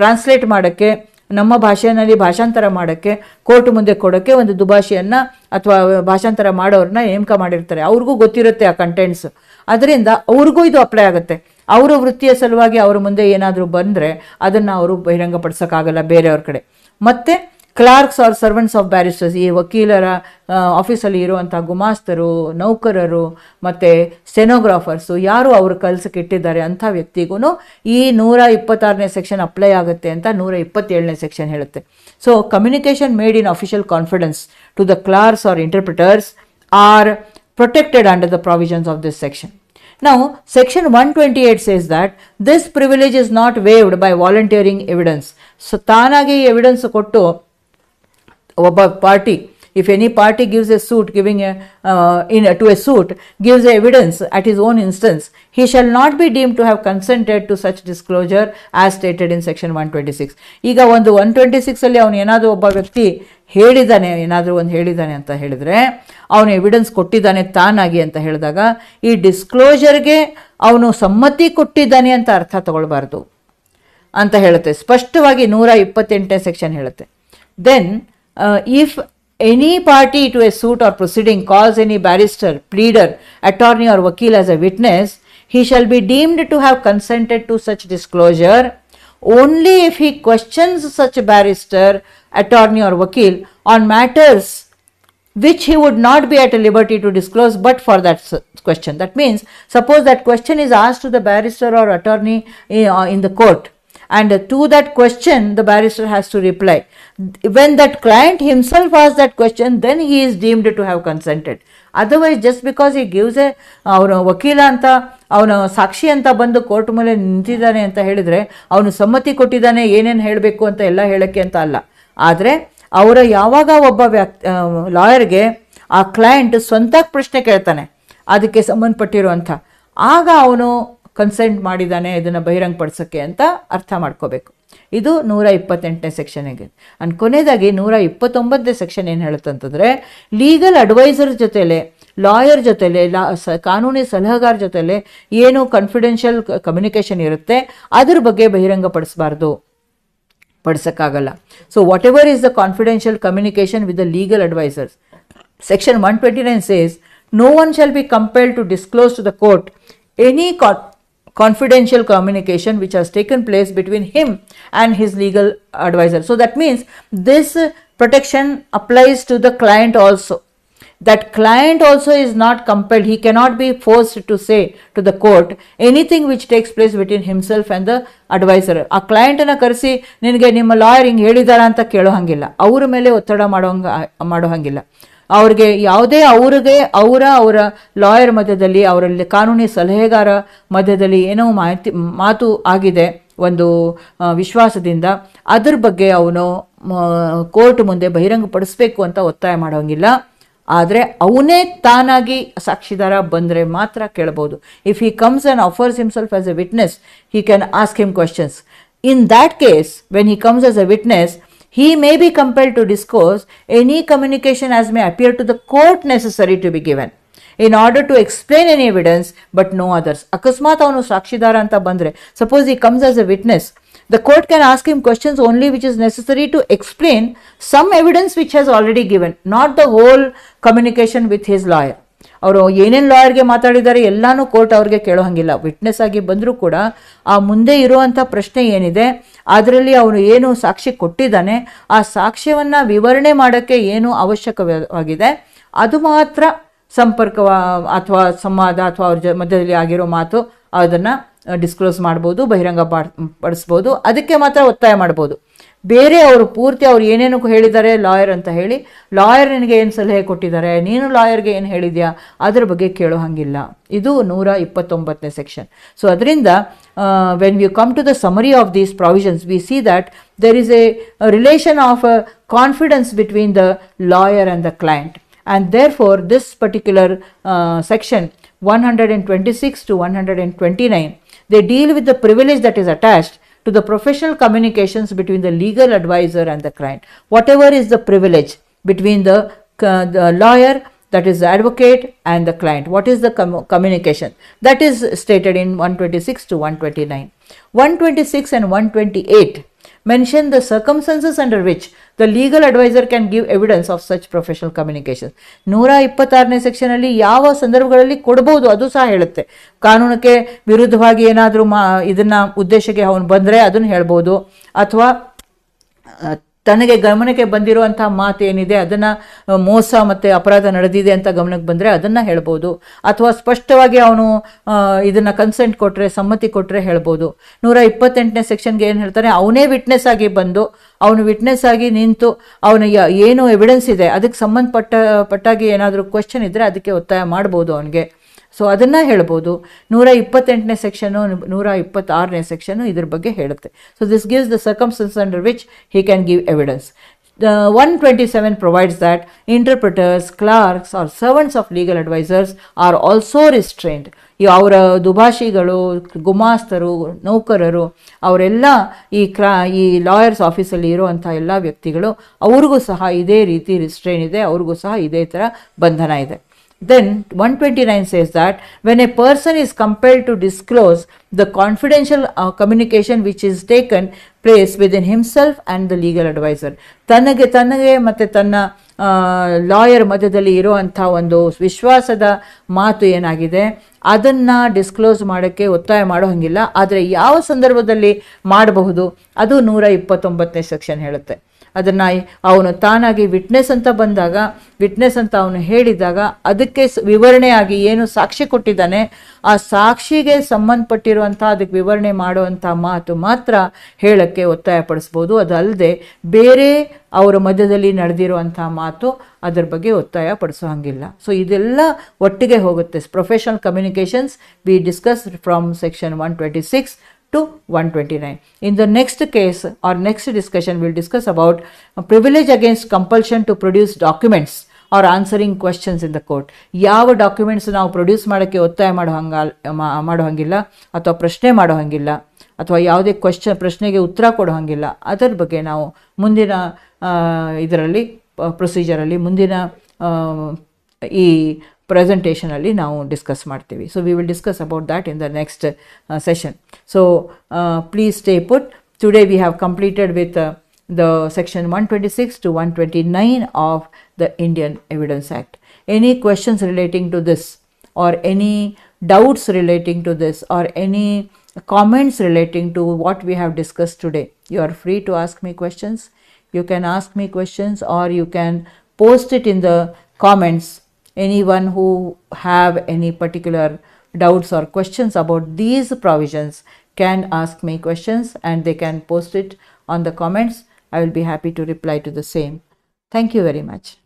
ಟ್ರಾನ್ಸ್ಲೇಟ್ ಮಾಡೋಕ್ಕೆ ನಮ್ಮ ಭಾಷೆಯಲ್ಲಿ ಭಾಷಾಂತರ ಮಾಡೋಕ್ಕೆ ಕೋರ್ಟ್ ಮುಂದೆ ಕೊಡೋಕ್ಕೆ ಒಂದು ದುಭಾಷೆಯನ್ನು ಅಥವಾ ಭಾಷಾಂತರ ಮಾಡೋರನ್ನ ನೇಮಕ ಮಾಡಿರ್ತಾರೆ ಅವ್ರಿಗೂ ಗೊತ್ತಿರುತ್ತೆ ಆ ಕಂಟೆಂಟ್ಸ್ ಅದರಿಂದ ಅವ್ರಿಗೂ ಇದು ಅಪ್ಲೈ ಆಗುತ್ತೆ ಅವರ ವೃತ್ತಿಯ ಸಲುವಾಗಿ ಅವರ ಮುಂದೆ ಏನಾದರೂ ಬಂದರೆ ಅದನ್ನು ಅವರು ಬಹಿರಂಗಪಡಿಸೋಕ್ಕಾಗಲ್ಲ ಬೇರೆಯವ್ರ ಕಡೆ ಮತ್ತು clerks or servants of barristers ಈ ವಕೀಲರ ಆಫೀಸಲ್ಲಿ ಇರುವಂಥ ಗುಮಾಸ್ತರು ನೌಕರರು ಮತ್ತು ಸೆನೋಗ್ರಾಫರ್ಸು ಯಾರು ಅವರು ಕೆಲಸಕ್ಕೆ ಇಟ್ಟಿದ್ದಾರೆ ಅಂಥ ವ್ಯಕ್ತಿಗೂ ಈ ನೂರ ಇಪ್ಪತ್ತಾರನೇ ಸೆಕ್ಷನ್ ಅಪ್ಲೈ ಆಗುತ್ತೆ ಅಂತ ನೂರ ಇಪ್ಪತ್ತೇಳನೇ ಸೆಕ್ಷನ್ ಹೇಳುತ್ತೆ so communication made in official confidence to the clerks or interpreters are protected under the provisions of this section Now, section 128 says that this privilege is not waived by volunteering evidence. So, ತಾನಾಗಿ evidence ಕೊಟ್ಟು ಒಬ್ಬ if any party gives a suit giving a, uh, in a, to a suit gives evidence at his own instance he shall not be deemed to have consented to such disclosure as stated in section 126 ಈಗ ಒಂದು one hundred twenty six ಅಲ್ಲಿ ಅವನು ಏನಾದರೂ ಹೇಳಿದ್ದಾನೆ ಏನಾದರೂ ಒಂದು ಹೇಳಿದ್ದಾನೆ ಅಂತ ಹೇಳಿದರೆ ಅವನು ಎವಿಡೆನ್ಸ್ ಕೊಟ್ಟಿದ್ದಾನೆ ತಾನಾಗಿ ಅಂತ ಹೇಳಿದಾಗ ಈ ಡಿಸ್ಕ್ಲೋಜರ್ಗೆ ಅವನು ಸಮ್ಮತಿ ಕೊಟ್ಟಿದ್ದಾನೆ ಅಂತ ಅರ್ಥ ತಗೊಳ್ಬಾರ್ದು ಅಂತ ಹೇಳುತ್ತೆ ಸ್ಪಷ್ಟವಾಗಿ ನೂರ ಇಪ್ಪತ್ತೆಂಟನೇ ಸೆಕ್ಷನ್ ಹೇಳುತ್ತೆ then if any party to a suit or proceeding calls any barrister pleader attorney or vakil as a witness he shall be deemed to have consented to such disclosure only if he questions such barrister attorney or wakil on matters which he would not be at liberty to disclose but for that question. That means, suppose that question is asked to the barrister or attorney eh, uh, in the court and to that question the barrister has to reply. When that client himself asks that question, then he is deemed to have consented. Otherwise just because he gives a our ವಕೀಲ ಅಂತ ಅವನು ಸಾಕ್ಷಿ ಅಂತ ಬಂದು court ಮೇಲೆ ನಿಂತಿದ್ದಾನೆ ಅಂತ ಹೇಳಿದರೆ ಅವನು ಸಮ್ಮತಿ ಕೊಟ್ಟಿದ್ದಾನೆ ಏನೇನು ಹೇಳಬೇಕು ಅಂತ ಎಲ್ಲ ಹೇಳೋಕ್ಕೆ ಅಂತ ಅಲ್ಲ ಆದರೆ ಅವರ ಯಾವಾಗ ಒಬ್ಬ ವ್ಯಕ್ತಿ ಲಾಯರ್ಗೆ ಆ ಕ್ಲೈಂಟ್ ಸ್ವಂತ ಪ್ರಶ್ನೆ ಕೇಳ್ತಾನೆ ಅದಕ್ಕೆ ಸಂಬಂಧಪಟ್ಟಿರುವಂಥ ಆಗ ಅವನು ಕನ್ಸೆಂಟ್ ಮಾಡಿದ್ದಾನೆ ಇದನ್ನು ಬಹಿರಂಗಪಡಿಸೋಕ್ಕೆ ಅಂತ ಅರ್ಥ ಮಾಡ್ಕೋಬೇಕು ಇದು ನೂರ ಇಪ್ಪತ್ತೆಂಟನೇ ಸೆಕ್ಷನಿಗೆ ಅಂಡ್ ಕೊನೆಯದಾಗಿ ನೂರ ಇಪ್ಪತ್ತೊಂಬತ್ತನೇ ಸೆಕ್ಷನ್ ಏನು ಹೇಳುತ್ತಂತಂದರೆ ಲೀಗಲ್ ಅಡ್ವೈಸರ್ ಜೊತೆಲೆ ಲಾಯರ್ ಜೊತೆಲೆ ಲಾ ಸ ಕಾನೂನಿ ಸಲಹೆಗಾರ ಜೊತೆಲೆ ಏನು ಕಾನ್ಫಿಡೆನ್ಷಿಯಲ್ ಕಮ್ಯುನಿಕೇಷನ್ ಇರುತ್ತೆ ಅದ್ರ ಬಗ್ಗೆ ಬಹಿರಂಗಪಡಿಸಬಾರ್ದು ಪಡಿಸೋಕ್ಕಾಗಲ್ಲ so whatever is the confidential communication with the legal advisers section one twenty no one shall be compelled to disclose to the court any confidential communication which has taken place between him and his legal advisor. So that means this protection applies to the client also. that client also is not compelled, he cannot be forced to say to the court anything which takes place between himself and the adviser ಆ ಕ್ಲೈಂಟನ್ನು ಕರೆಸಿ ನಿನಗೆ ನಿಮ್ಮ lawyer ಹಿಂಗೆ ಹೇಳಿದಾರ ಅಂತ ಕೇಳೋ ಹಾಗಿಲ್ಲ ಅವ್ರ ಮೇಲೆ ಒತ್ತಡ ಮಾಡೋಂಗ ಮಾಡೋ ಹಂಗಿಲ್ಲ ಅವ್ರಿಗೆ ಯಾವುದೇ ಅವ್ರಿಗೆ ಅವರ ಅವರ ಲಾಯರ್ ಮಧ್ಯದಲ್ಲಿ ಅವರಲ್ಲಿ ಕಾನೂನಿ ಸಲಹೆಗಾರ ಮಧ್ಯದಲ್ಲಿ ಏನೋ ಮಾಹಿತಿ ಮಾತು ಆಗಿದೆ ಒಂದು ವಿಶ್ವಾಸದಿಂದ ಅದ್ರ ಬಗ್ಗೆ ಅವನು ಕೋರ್ಟ್ ಮುಂದೆ ಬಹಿರಂಗಪಡಿಸಬೇಕು ಅಂತ ಒತ್ತಾಯ ಮಾಡೋಂಗಿಲ್ಲ ಆದರೆ ಅವನೇ ತಾನಾಗಿ ಸಾಕ್ಷಿದಾರ ಬಂದರೆ ಮಾತ್ರ ಕೇಳ್ಬೋದು if he comes and offers himself as a witness he can ask him questions in that case when he comes as a witness he may be compelled to disclose any communication as may appear to the court necessary to be given in order to explain any evidence but no others ಅಕಸ್ಮಾತ್ ಅವನು ಸಾಕ್ಷಿದಾರ ಅಂತ ಬಂದರೆ suppose he comes as a witness The court can ask him questions only which is necessary to explain some evidence which has already given, not the whole communication with his lawyer. ಅವರು ಏನೇನು ಲಾಯರ್ಗೆ ಮಾತಾಡಿದ್ದಾರೆ ಎಲ್ಲಾನು court ಅವ್ರಿಗೆ ಕೇಳೋ ಹಂಗಿಲ್ಲ witness ಆಗಿ ಬಂದರೂ ಕೂಡ ಆ ಮುಂದೆ ಇರುವಂಥ ಪ್ರಶ್ನೆ ಏನಿದೆ ಅದರಲ್ಲಿ ಅವನು ಏನು ಸಾಕ್ಷಿ ಕೊಟ್ಟಿದ್ದಾನೆ ಆ ಸಾಕ್ಷ್ಯವನ್ನು ವಿವರಣೆ ಮಾಡೋಕ್ಕೆ ಏನು ಅವಶ್ಯಕವಾಗಿದೆ ಅದು ಮಾತ್ರ ಸಂಪರ್ಕ ಅಥವಾ ಸಂವಾದ ಅಥವಾ ಅವ್ರ ಜ ಮಧ್ಯದಲ್ಲಿ ಆಗಿರೋ ಮಾತು ಅದನ್ನು ಡಿಸ್ಕ್ಲೋಸ್ ಮಾಡ್ಬೋದು ಬಹಿರಂಗ ಪಡಿಸ್ಬೋದು ಅದಕ್ಕೆ ಮಾತ್ರ ಒತ್ತಾಯ ಮಾಡ್ಬೋದು ಬೇರೆ ಅವರು ಪೂರ್ತಿ ಅವ್ರು ಏನೇನು ಹೇಳಿದ್ದಾರೆ ಲಾಯರ್ ಅಂತ ಹೇಳಿ ಲಾಯರ್ ನಿನಗೆ ಏನು ಸಲಹೆ ಕೊಟ್ಟಿದ್ದಾರೆ ನೀನು ಲಾಯರ್ಗೆ ಏನು ಹೇಳಿದ್ಯಾ ಅದ್ರ ಬಗ್ಗೆ ಕೇಳೋ ಹಾಗಿಲ್ಲ ಇದು ನೂರ ಇಪ್ಪತ್ತೊಂಬತ್ತನೇ ಸೆಕ್ಷನ್ ಸೊ ಅದರಿಂದ when you come to the summary of these provisions we see that there is a relation of a confidence between the lawyer and the client and therefore this particular section one hundred and twenty six to one hundred and twenty nine They deal with the privilege that is attached to the professional communications between the legal advisor and the client. Whatever is the privilege between the, uh, the lawyer, that is the advocate and the client. What is the com communication? That is stated in 126 to 129. 126 and 128 mention the circumstances under which the legal advisor can give evidence of such professional communication ನೂರ Ipatarne ಸೆಕ್ಷನಲ್ಲಿ ಯಾವ ಸಂದರ್ಭಗಳಲ್ಲಿ ಕೊಡಬಹುದು ಅದು ಸಹ ಹೇಳುತ್ತೆ ಕಾನೂನಕ್ಕೆ ವಿರುದ್ಧವಾಗಿ ಏನಾದರೂ ಮಾ ಇದನ್ನು ಉದ್ದೇಶಕ್ಕೆ ಅವನು ಬಂದರೆ adun ಹೇಳ್ಬೋದು ಅಥವಾ ತನಗೆ ಗಮನಕ್ಕೆ ಬಂದಿರುವಂಥ ಏನಿದೆ ಅದನ್ನು ಮೋಸ ಮತ್ತು ಅಪರಾಧ ನಡೆದಿದೆ ಅಂತ ಗಮನಕ್ಕೆ ಬಂದರೆ ಅದನ್ನು ಹೇಳ್ಬೋದು ಅಥವಾ ಸ್ಪಷ್ಟವಾಗಿ ಅವನು ಇದನ್ನು ಕನ್ಸೆಂಟ್ ಕೊಟ್ಟರೆ ಸಮ್ಮತಿ ಕೊಟ್ಟರೆ ಹೇಳ್ಬೋದು ನೂರ ಇಪ್ಪತ್ತೆಂಟನೇ ಸೆಕ್ಷನ್ಗೆ ಏನು ಹೇಳ್ತಾರೆ ಅವನೇ ವಿಟ್ನೆಸ್ ಆಗಿ ಬಂದು ಅವನು ವಿಟ್ನೆಸ್ ಆಗಿ ನಿಂತು ಅವನ ಏನು ಎವಿಡೆನ್ಸ್ ಇದೆ ಅದಕ್ಕೆ ಸಂಬಂಧಪಟ್ಟ ಪಟ್ಟಾಗಿ ಏನಾದರೂ ಕ್ವಶನ್ ಇದ್ದರೆ ಅದಕ್ಕೆ ಒತ್ತಾಯ ಮಾಡ್ಬೋದು ಅವನಿಗೆ ಸೊ ಅದನ್ನು ಹೇಳ್ಬೋದು ನೂರ ಇಪ್ಪತ್ತೆಂಟನೇ ಸೆಕ್ಷನು ನೂರ ಇಪ್ಪತ್ತಾರನೇ ಸೆಕ್ಷನು ಇದ್ರ ಬಗ್ಗೆ ಹೇಳುತ್ತೆ so this gives the circumstances under which he can give evidence one twenty seven provides that interpreters clerks or servants of legal advisers are also restrained ಈ ಅವರ ದುಭಾಷಿಗಳು ಗುಮಾಸ್ತರು ನೌಕರರು ಅವರೆಲ್ಲ ಈ ಕ್ರಾ ಈ ಲಾಯರ್ಸ್ ಆಫೀಸಲ್ಲಿ ಇರುವಂಥ ಎಲ್ಲ ವ್ಯಕ್ತಿಗಳು ಅವ್ರಿಗೂ ಸಹ ಇದೇ ರೀತಿ ರಿಸ್ಟ್ರೈನ್ ಇದೆ ಅವ್ರಿಗೂ ಸಹ ಇದೇ ಥರ ಬಂಧನ ಇದೆ Then 129 says that when a person is compelled to disclose the confidential uh, communication which is taken place within himself and the legal advisor. Tanage tanage matte tanna lawyer madhyadalli iruvanta ondu vishwasada maatu yenagide adanna disclose madakke ottaya maado hangilla adre yava sandarbhadalli maadabahudu adu 129 section helutte. ಅದನ್ನು ಅವನು ತಾನಾಗಿ witness ಅಂತ ಬಂದಾಗ witness ಅಂತ ಅವನು ಹೇಳಿದಾಗ ಅದಕ್ಕೆ ವಿವರಣೆಯಾಗಿ ಏನು ಸಾಕ್ಷಿ ಕೊಟ್ಟಿದ್ದಾನೆ ಆ ಸಾಕ್ಷಿಗೆ ಸಂಬಂಧಪಟ್ಟಿರುವಂಥ ಅದಕ್ಕೆ ವಿವರಣೆ ಮಾಡುವಂಥ ಮಾತು ಮಾತ್ರ ಹೇಳಕ್ಕೆ ಒತ್ತಾಯ ಪಡಿಸ್ಬೋದು ಅದಲ್ಲದೆ ಬೇರೆ ಅವರ ಮಧ್ಯದಲ್ಲಿ ನಡೆದಿರುವಂಥ ಮಾತು ಅದರ ಬಗ್ಗೆ ಒತ್ತಾಯ ಪಡಿಸೋ ಹಂಗಿಲ್ಲ ಸೊ ಇದೆಲ್ಲ ಒಟ್ಟಿಗೆ ಹೋಗುತ್ತೆ professional communications we discuss from section one twenty six to one twenty nine in the next case or next we will discuss about privilege against compulsion to produce documents or answering questions in the court ಯಾವ documents ನಾವು produce ಮಾಡೋಕ್ಕೆ ಒತ್ತಾಯ ಮಾಡೋ ಹಂಗಲ್ ಮಾಡೋ ಹಂಗಿಲ್ಲ ಅಥವಾ ಪ್ರಶ್ನೆ ಮಾಡೋ ಹಾಗಿಲ್ಲ ಅಥವಾ ಯಾವುದೇ ಕ್ವಶನ್ ಪ್ರಶ್ನೆಗೆ ಉತ್ತರ ಕೊಡೋ ಹಾಗಿಲ್ಲ ಅದರ ಬಗ್ಗೆ ನಾವು ಮುಂದಿನ ಇದರಲ್ಲಿ ಪ್ರೊಸೀಜರಲ್ಲಿ ಮುಂದಿನ ಈ Presentationally, now discuss ಮಾಡ್ತೀವಿ So we will discuss about that in the next uh, session. So uh, please stay put. Today we have completed with uh, the section 126 to 129 of the Indian Evidence Act. Any questions relating to this or any doubts relating to this or any comments relating to what we have discussed today, you are free to ask me questions. You can ask me questions or you can post it in the comments anyone who have any particular doubts or questions about these provisions can ask me questions and they can post it on the comments. I will be happy to reply to the same. Thank you very much.